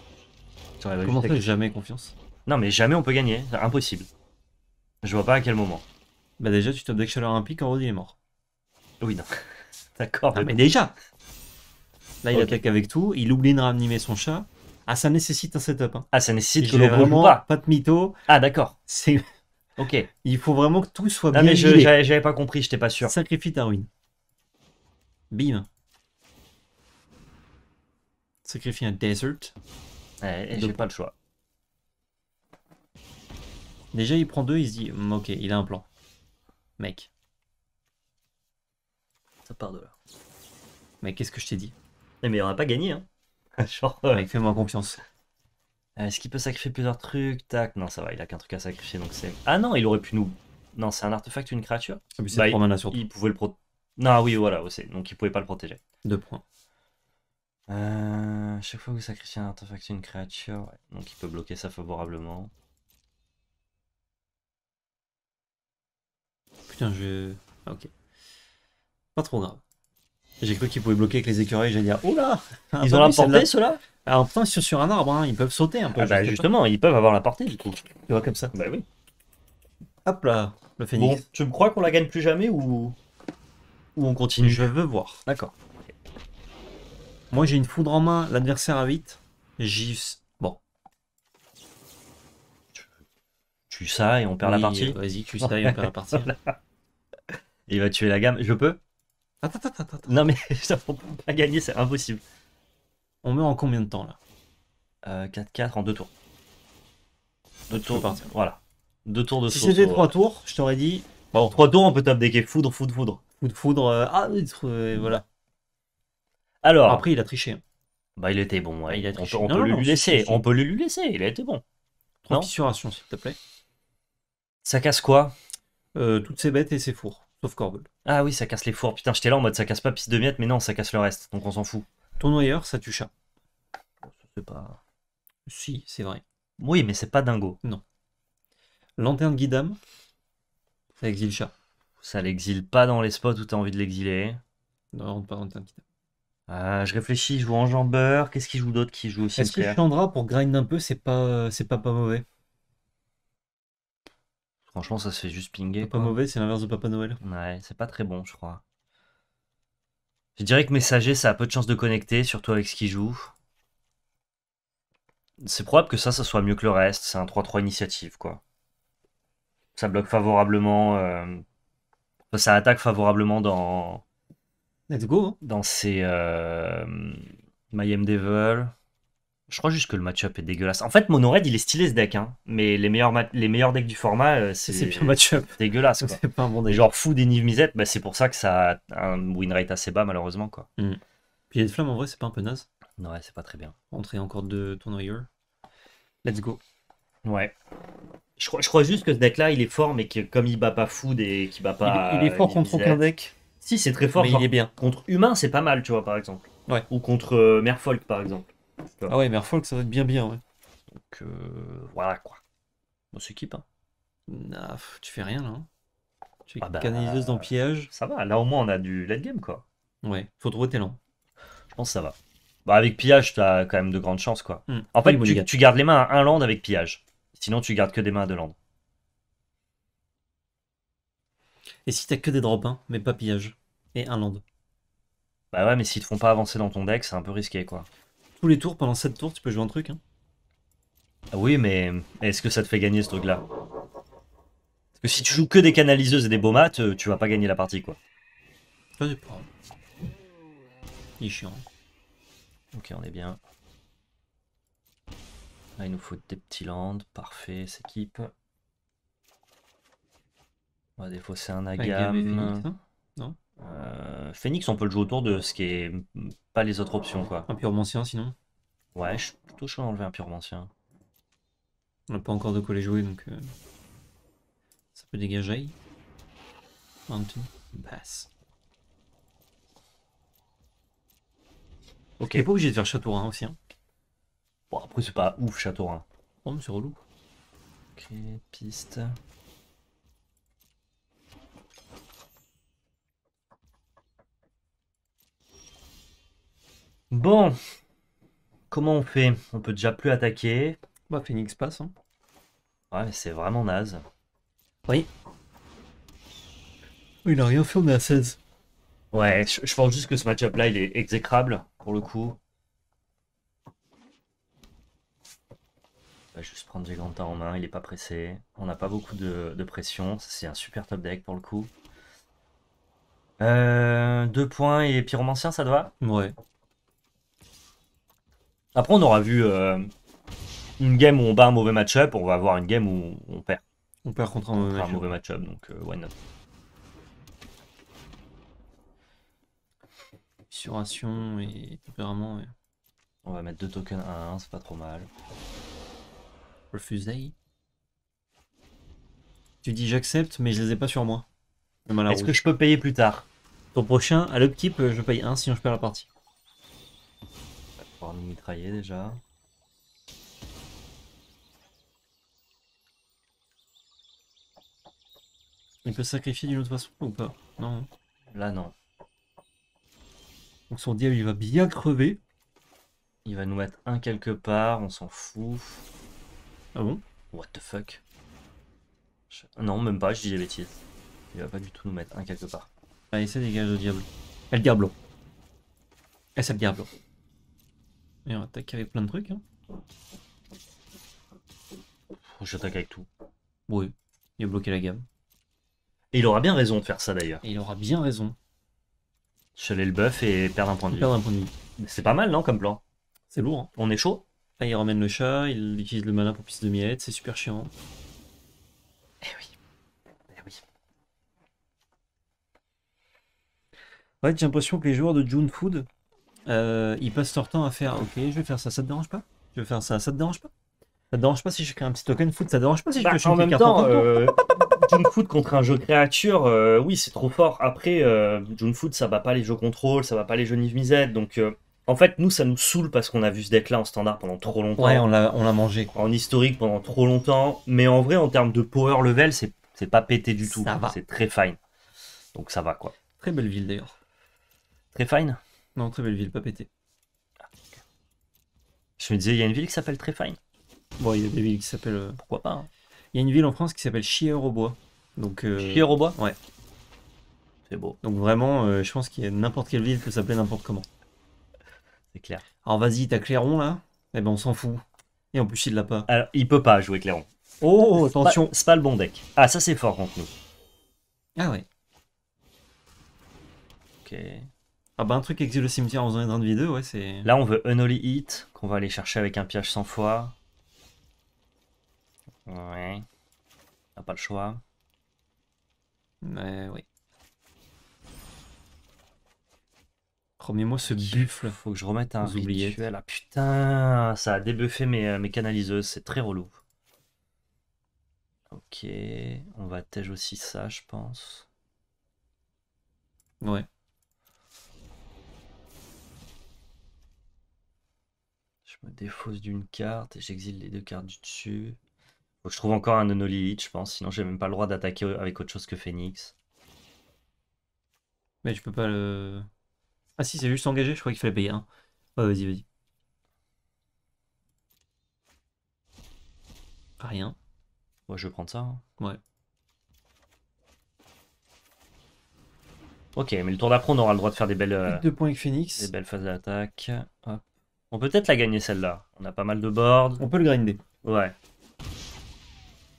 Comment ça, jamais confiance Non, mais jamais on peut gagner. C'est impossible. Je vois pas à quel moment. Bah déjà, tu que chaleur pic en il est mort. Oui, non. D'accord. Ah, mais, déjà Là, il a attaque avec tout. Il oublie de ranimer son chat. Ah, ça nécessite un setup. Hein. Ah, ça nécessite que le vraiment pas. pas de mytho. Ah, d'accord. C'est... Ok. Il faut vraiment que tout soit non, Ah mais j'avais, pas compris, j'étais pas sûr. Sacrifie ta ruine. Bim. Sacrifier un desert. j'ai pas le choix. Déjà, il prend deux, il se dit, hmm, ok, il a un plan. Mec. Ça part de là. Mais qu'est-ce que je t'ai dit Mais, il on pas gagné, hein. Euh, Mec, fais-moi confiance. Euh, est-ce qu'il peut sacrifier plusieurs trucs Tac. Non, ça va, il a qu'un truc à sacrifier, donc c'est. Ah non, il aurait pu nous. Non, c'est un artefact ou une créature ah, bah, il... il, pouvait le protéger. Non, oui, voilà, Donc il pouvait pas le protéger. Deux points. Euh, chaque fois que vous sacrifiez un artefact, une créature, donc il peut bloquer ça favorablement. Putain, je. Ah, ok. Pas trop grave. J'ai cru qu'il pouvait bloquer avec les écureuils, j'allais dire, ah, Oula ah, !» là Ils bah ont la portée, ceux-là ah, Enfin, sur, sur un arbre, hein, ils peuvent sauter un peu. Bah, justement, ils peuvent avoir la portée, du coup. Tu vois, comme ça. Bah oui. Hop là, le phénix. Bon, tu me crois qu'on la gagne plus jamais ou. Ou on continue Je veux voir. D'accord. Moi, j'ai une foudre en main, l'adversaire a 8. J'y... Bon. Tu ça et on perd la partie. Vas-y, tu ça et on perd la partie. Il va tuer la gamme. Je peux attends, attends, attends, Non, mais ça ne pas gagner, c'est impossible. On meurt en combien de temps, là 4-4 euh, en 2 tours. 2 tours, partir. voilà. Deux tours de Si c'était 3 euh, tours, je t'aurais dit... Bon, 3 tours, on peut taper des foudre, foudre, foudre. Foudre, foudre, euh, ah, voilà. Alors. Après, il a triché. Bah, il était bon, ouais, il a triché. On peut, le lui laisser, on peut lui laisser, il a été bon. Trois s'il te plaît. Ça casse quoi euh, Toutes ses bêtes et ses fours, sauf Corbel. Ah oui, ça casse les fours. Putain, j'étais là en mode ça casse pas piste de miettes, mais non, ça casse le reste, donc on s'en fout. Tournoyeur, ça tue chat. pas. Si, c'est vrai. Oui, mais c'est pas dingo. Non. Lanterne Guidam, ça exile chat. Ça l'exile pas dans les spots où t'as envie de l'exiler. Non, pas Guidam. Ah, je réfléchis, je joue en jambeur. Qu'est-ce qu'il joue d'autre qui joue aussi Est-ce que Chandra, pour grind un peu, c'est pas, c'est pas pas mauvais Franchement, ça se fait juste pinguer. Pas, mauvais, c'est l'inverse de Papa Noël. Ouais, c'est pas très bon, je crois. Je dirais que Messager, ça a peu de chances de connecter, surtout avec ce qu'il joue. C'est probable que ça, ça soit mieux que le reste. C'est un 3-3 initiative, quoi. Ça bloque favorablement. Euh, ça attaque favorablement dans Let's go. Hein. Dans ces euh, Devil. Je crois juste que le match-up est dégueulasse. En fait, Monored il est stylé ce deck, hein, mais les meilleurs, les meilleurs decks du format, euh, c'est match-up. Dégueulasse. c'est pas un bon deck. Genre fou des nive Misette, bah, c'est pour ça que ça a un win rate assez bas, malheureusement. quoi. Mm. Puis les flammes, en vrai, c'est pas un peu naze. Ouais, c'est pas très bien. Entrer encore de tournoyeur. Let's go. Ouais. Je crois, je crois, juste que ce deck-là, il est fort, mais que comme il bat pas fou et qu'il bat pas. Il, il est fort euh, contre aucun deck. Si, c'est très fort. il est bien. Contre humain, c'est pas mal, tu vois, par exemple. Ou contre euh, Merfolk, par exemple. Ah ouais, Merfolk, ça va être bien, bien, Donc, euh, voilà, quoi. On s'équipe, hein. tu fais rien, là. Hein. Tu fais ah bah, canaliseuse dans Ça va, là au moins on a du late game, quoi. Ouais, faut trouver tes land Je pense ça va. Bah, avec pillage, as quand même de grandes chances, quoi. Hmm. En fait, tu, tu gardes les mains à un land avec pillage. Sinon, tu gardes que des mains à deux landes. Et si t'as que des drop mais pas pillage Et un land Bah ouais, mais s'ils te font pas avancer dans ton deck, c'est un peu risqué quoi. Tous les tours, pendant 7 tours, tu peux jouer un truc. Hein. Ah oui, mais est-ce que ça te fait gagner ce truc là Parce que si tu joues que des canaliseuses et des bomas, euh, tu vas pas gagner la partie quoi. Ça problème. Il est chiant. Ok, on est bien. Là, ah, il nous faut des petits lands, Parfait, s'équipe. Des fois c'est un Agam. Euh, euh, Phoenix, non on peut le jouer autour de ce qui est pas les autres options. quoi. Un Pyromancien sinon Ouais, je suis plutôt chaud d'enlever un Pyromancien. On n'a pas encore de quoi les jouer donc. Euh, ça peut dégager. Mountain Bass. Ok. T'es pas obligé de faire 1 aussi. Hein. Bon, après, c'est pas ouf 1. Oh, mais c'est relou. Ok, piste. Bon, comment on fait On peut déjà plus attaquer. Bah, Phoenix passe. Hein. Ouais, c'est vraiment naze. Oui. Il a rien fait, on est à 16. Ouais, je, pense juste que ce match-up là, il est exécrable pour le coup. On bah, va juste prendre Giganta en main, il est pas pressé. On n'a pas beaucoup de, pression, c'est un super top deck pour le coup. Euh, deux points et pyromancien, ça doit. Ouais. Après, on aura vu euh, une game où on bat un mauvais match-up, on va avoir une game où on perd. On perd contre un, mauvais match-up, donc euh, why not Fissuration et tempérament. On va mettre deux tokens à 1, c'est pas trop mal. Refusez. Tu dis j'accepte, mais je les ai pas sur moi. Est-ce que je peux payer plus tard Ton prochain, à l'upkeep, euh, je paye un, sinon je perds la partie nous mitrailler déjà. Il peut sacrifier d'une autre façon ou pas Non. Hein. Là non. Donc son diable il va bien crever. Il va nous mettre un quelque part, on s'en fout. Ah bon What the fuck Non, même pas, je dis des bêtises. Il va pas du tout nous mettre un quelque part. Allez, ah, de dégage le diable. Elle Diablo. Elle el Diablo. Et on attaque avec plein de trucs. Hein. J'attaque avec tout. Oui, il a bloqué la gamme. Et il aura bien raison de faire ça d'ailleurs. il aura bien raison. Chaler le buff et perdre un point de vie. vie. C'est pas mal, non, comme plan C'est lourd. Hein. On est chaud Là, il ramène le chat, il utilise le malin pour piste de miettes, c'est super chiant. Eh oui. Eh oui. Ouais, j'ai l'impression que les joueurs de June Food euh, il passe son temps à faire Ok, je vais faire ça, ça te dérange pas Je vais faire ça, ça te dérange pas Ça dérange pas si je crée un petit token foot Ça dérange pas si je bah, crée une carte temps, en euh, Foot contre un jeu créature, euh, oui, c'est trop fort. Après, June Foot, ça va pas les jeux contrôle, ça va pas les jeux niv misette. Donc, en fait, nous, ça nous saoule parce qu'on a vu ce deck-là en standard pendant trop longtemps. Ouais, on l'a mangé. En historique pendant trop longtemps. Mais en vrai, en termes de power level, c'est pas pété du tout. C'est très fine. Donc, ça va quoi. Très belle ville d'ailleurs. Très fine non, très belle ville, pas pété. Ah, je me disais, il y a une ville qui s'appelle Tréfine. Bon, il y a des villes qui s'appellent. Euh, Pourquoi pas hein. Il y a une ville en France qui s'appelle chier au bois Donc, euh, au bois Ouais. C'est beau, donc vraiment, euh, je pense qu'il y a n'importe quelle ville peut s'appeler n'importe comment. c'est clair. Alors vas-y, t'as Clairon là Eh ben on s'en fout. Et en plus, il l'a pas. Alors, il peut pas jouer Clairon. Oh, attention C'est pas le bon deck. Ah, ça c'est fort contre nous. Ah ouais. Ok. Ah bah un truc exil au cimetière en faisant une grande vidéo, ouais c'est... Là on veut un holy hit, qu'on va aller chercher avec un piège sans fois. Ouais. On pas le choix. Mais oui. Premier moi ce buffle. Faut que je remette un rituel. Ah putain, ça a débuffé mes, euh, mes canaliseuses, c'est très relou. Ok, on va tège aussi ça, je pense. Ouais. défausse d'une carte et j'exile les deux cartes du dessus. Faut que je trouve encore un Onolilith, je pense, sinon j'ai même pas le droit d'attaquer avec autre chose que Phoenix. Mais tu peux pas le. Ah si, c'est juste engagé, je crois qu'il fallait payer Ouais, vas-y, vas-y. Rien. Ouais, je vais prendre ça. Hein. Ouais. Ok, mais le tour d'après, on aura le droit de faire des belles. Euh, deux points avec Phoenix. Des belles phases d'attaque. Hop. On peut peut-être la gagner celle-là. On a pas mal de boards. On peut le grinder. Ouais.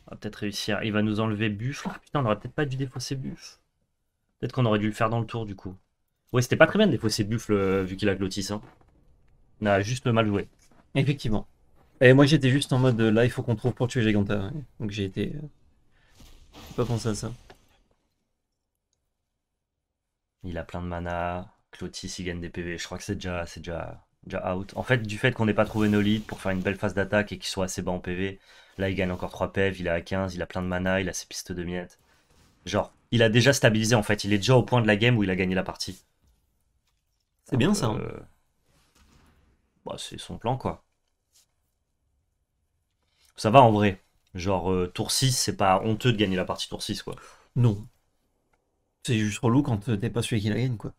On va peut-être réussir. Il va nous enlever buff. Ah, putain, on aurait peut-être pas dû défausser buff. Peut-être qu'on aurait dû le faire dans le tour du coup. Ouais, c'était pas très bien de défausser buff, vu qu'il a Clotis. Hein. On a juste mal joué. Effectivement. Et moi j'étais juste en mode là il faut qu'on trouve pour tuer Giganta. Donc j'ai été. Euh, pas pensé à ça. Il a plein de mana. Clotis il gagne des PV. Je crois que c'est déjà, c'est déjà Déjà out. En fait, du fait qu'on n'ait pas trouvé nos leads pour faire une belle phase d'attaque et qu'il soit assez bas en PV, là, il gagne encore 3 PV, e il est à 15, il a plein de mana, il a ses pistes de miettes. Genre, il a déjà stabilisé, en fait. Il est déjà au point de la game où il a gagné la partie. C'est bien, ça. Hein. Euh, bah, c'est son plan, quoi. Ça va, en vrai. Genre, euh, tour 6, c'est pas honteux de gagner la partie tour 6, quoi. Non. C'est juste relou quand t'es pas celui qui la gagne, quoi.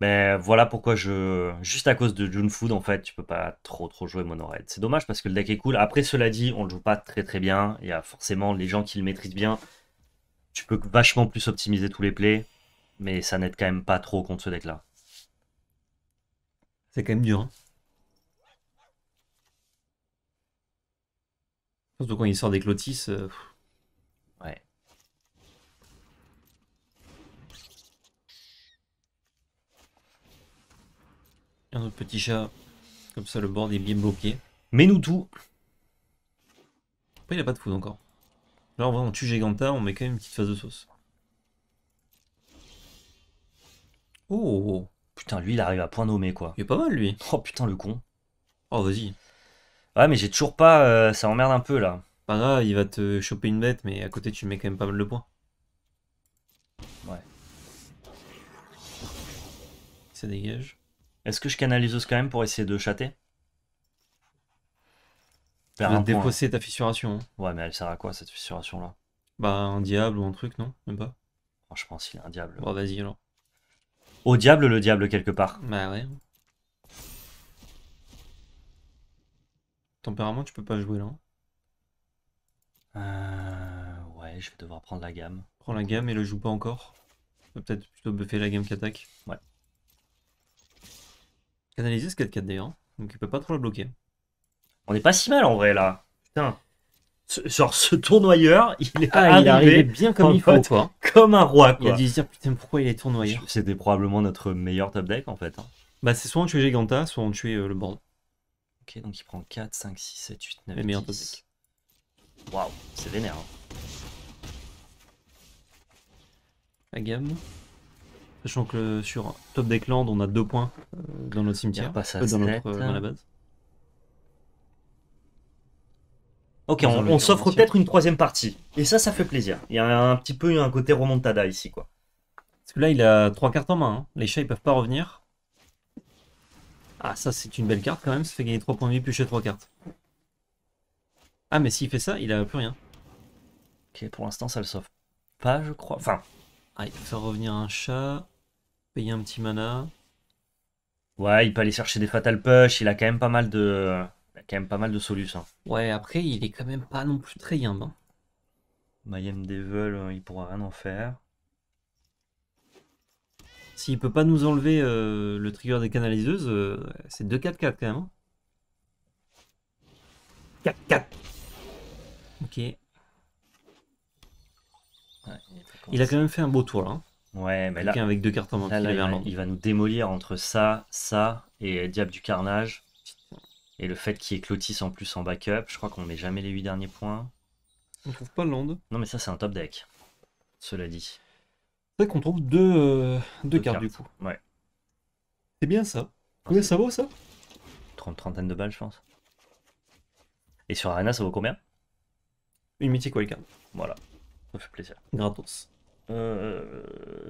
Mais voilà pourquoi je. Juste à cause de June Food, en fait, tu peux pas trop trop jouer Monored. C'est dommage parce que le deck est cool. Après, cela dit, on le joue pas très très bien. Il y a forcément les gens qui le maîtrisent bien. Tu peux vachement plus optimiser tous les plays. Mais ça n'aide quand même pas trop contre ce deck-là. C'est quand même dur. Hein Surtout quand il sort des Clotis. Euh, Un autre petit chat. Comme ça, le bord est bien bloqué. Mais nous tout. Après, il a pas de foudre encore. Là, en vrai, on tue Giganta, on met quand même une petite phase de sauce. Oh, oh, oh. Putain, lui, il arrive à point nommé, quoi. Il est pas mal, lui. Oh putain, le con. Oh, vas-y. Ouais, mais j'ai toujours pas... Euh, ça emmerde un peu, là. Pas grave, il va te choper une bête, mais à côté, tu mets quand même pas mal de points. Ouais. Ça dégage. Est-ce que je canaliseuse quand même pour essayer de chatter De défausser hein. ta fissuration. Hein ouais, mais elle sert à quoi cette fissuration là Bah, un diable ou un truc, non Même pas Franchement, pense qu'il a un diable. Bon, vas-y alors. Au diable, le diable quelque part. Bah ouais. Tempérament, tu peux pas jouer là. Hein. Euh, ouais, je vais devoir prendre la gamme. Prends la gamme et le joue pas encore. Peut-être plutôt buffer la gamme qu'attaque. Ouais ce 4 4 d'ailleurs, donc il peut pas trop le bloquer. On est pas si mal en vrai là. Putain. genre ce tournoyeur, il est, arrivé, ah, il est bien comme il faut, quoi. Comme un roi, quoi. Il a dû se dire putain pourquoi il est tournoyeur. C'était probablement notre meilleur top deck en fait. Hein. Bah c'est soit on tue Giganta, soit on tue euh, le board. Ok, donc il prend 4, 5, 6, 7, 8, 9, Le Waouh, c'est vénère. La hein. gamme. Sachant que sur Top Land, on a deux points euh, dans notre cimetière, euh, dans, euh, hein. la Ok, on, s'offre peut-être une troisième partie. Et ça, ça fait plaisir. Il y a un petit peu un côté remontada ici, quoi. Parce que là, il a trois cartes en main. Hein. Les chats, ils peuvent pas revenir. Ah, ça, c'est une belle carte quand même. Ça fait gagner trois points de vie plus chez trois cartes. Ah, mais s'il fait ça, il a plus rien. Ok, pour l'instant, ça le sauve pas, je crois. Enfin, ah, il faut faire revenir un chat, payer un petit mana. Ouais, il peut aller chercher des Fatal Push, il a quand même pas mal de. Il a quand même pas mal de solus. Ouais, après, il est quand même pas non plus très yimbe. Hein. Mayhem Devil, euh, il pourra rien en faire. S'il peut pas nous enlever euh, le trigger des canaliseuses, euh, c'est 2-4-4 quand même. 4-4 hein. Ok. Ouais, il a quand même fait un beau tour, là. Hein. Ouais, mais là, avec deux cartes en main, il, va, nous démolir entre ça, ça et Diable du Carnage. Et le fait qu'il y ait Clotis en plus en backup, je crois qu'on met jamais les 8 derniers points. On trouve pas le land. Non, mais ça, c'est un top deck, cela dit. C'est vrai qu'on trouve deux, euh, cartes, du coup. Ouais. C'est bien ça. Ah, combien ça vaut ça 30 trentaine de balles, je pense. Et sur Arena, ça vaut combien Une mythique wildcard. Voilà, ça fait plaisir. Gratos. Euh,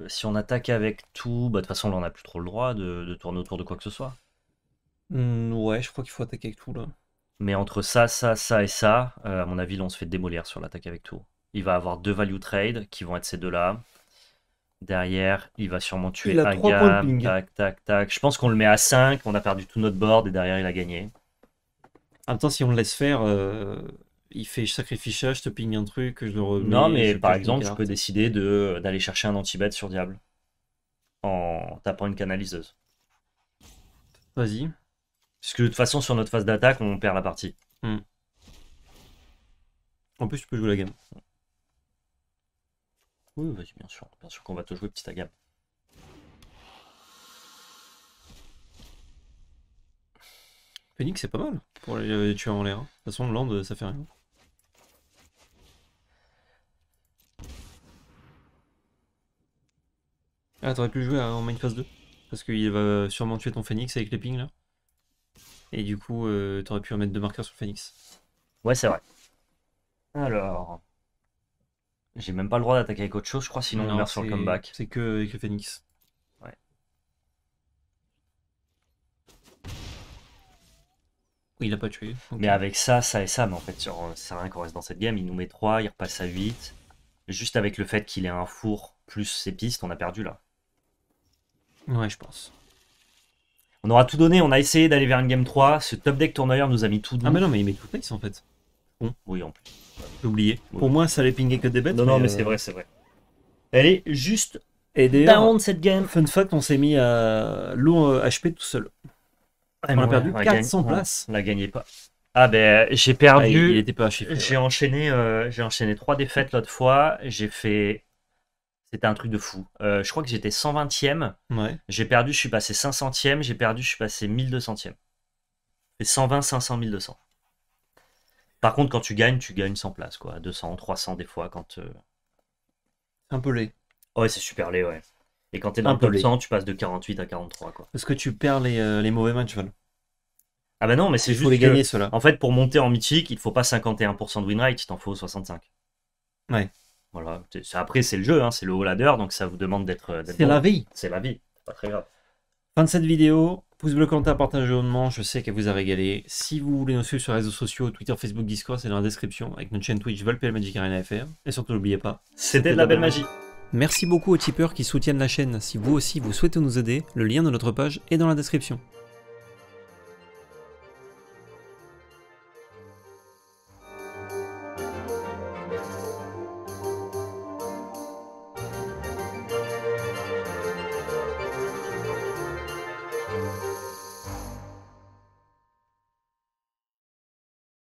si on attaque avec tout, bah, de toute façon, là, on n'a plus trop le droit de, tourner autour de quoi que ce soit. Hmm, ouais, je crois qu'il faut attaquer avec tout, là. Mais entre ça, ça, ça et ça, euh, à mon avis, là, on se fait démolir sur l'attaque avec tout. Il va avoir deux value trades qui vont être ces deux-là. Derrière, il va sûrement tuer il a un gars. Tac, tac, Je pense qu'on le met à 5, on a perdu tout notre board et derrière, il a gagné. En même temps, si on le laisse faire, euh, il fait sacrifice, je te ping un truc, je le remets, Non, mais par exemple, je peux décider euh, d'aller chercher un anti-bet sur Diable en tapant une canaliseuse. Vas-y. Parce que de toute façon, sur notre phase d'attaque, on perd la partie. Hmm. En plus, tu peux jouer la gamme. Oui, vas-y, bien sûr. Bien sûr qu'on va te jouer petit à gamme. Phoenix, c'est pas mal pour les euh, tuer en l'air. Hein. De toute façon, le Land, euh, ça fait rien. Ah, t'aurais pu jouer hein, en phase 2 Parce qu'il va sûrement tuer ton phoenix avec les pings là. Et du coup, euh, t'aurais pu remettre deux marqueurs sur le phoenix. Ouais, c'est vrai. Alors. J'ai même pas le droit d'attaquer avec autre chose, je crois, sinon non, on meurt sur le comeback. C'est que avec le phoenix. Ouais. Il a pas tué. Mais avec ça, ça et ça, mais en fait, euh, ça rien qu'on reste dans cette game. Il nous met 3, il repasse à 8. Juste avec le fait qu'il ait un four plus ses pistes, on a perdu là. Ouais, je pense. On aura tout donné, on a essayé d'aller vers une game 3. Ce top deck tournoyeur nous a mis tout. Ah, mais non, mais il met tout face en fait. Bon, oui, en plus. J'ai oublié. Pour moi, ça allait pinguer que des bêtes. Non, mais non, mais c'est euh, vrai, c'est vrai. Elle est juste et down cette game. Fun fact, on s'est mis à l'eau HP tout seul. Ah, on a perdu 400 places. On l'a gagné pas. Ah ben j'ai perdu. Ah, il, était pas J'ai enchaîné, euh, j'ai enchaîné trois défaites l'autre fois. J'ai fait c'était un truc de fou. Euh, je crois que j'étais 120e. Ouais. J'ai perdu, je suis passé 500e. J'ai perdu, je suis passé 1200e. Et 120, 500, 1200. Par contre, quand tu gagnes, tu gagnes 100 places, quoi. 200, 300 des fois. quand euh, Un peu laid. Ouais, c'est super laid, ouais. Et quand t'es dans un le top 100, tu passes de 48 à 43, quoi. ce que tu perds les, euh, mauvais matchs, Val. Ah bah non, mais c'est juste. Faut les gagner, En fait, pour monter en mythique, il ne faut pas 51% de win rate, il t'en faut 65. Ouais. Voilà. Après, c'est le jeu, hein, c'est le haut ladder, donc ça vous demande d'être. C'est la vie. C'est la vie. Pas très grave. Fin de cette vidéo. Pouce bleu commentaire, partage moment. je sais qu'elle vous a régalé. Si vous voulez nous suivre sur les réseaux sociaux, Twitter, Facebook, Discord, c'est dans la description, avec notre chaîne Twitch FR. Et surtout, n'oubliez pas, c'était de la belle magie. Merci beaucoup aux tipeurs qui soutiennent la chaîne. Si vous aussi vous souhaitez nous aider, le lien de notre page est dans la description.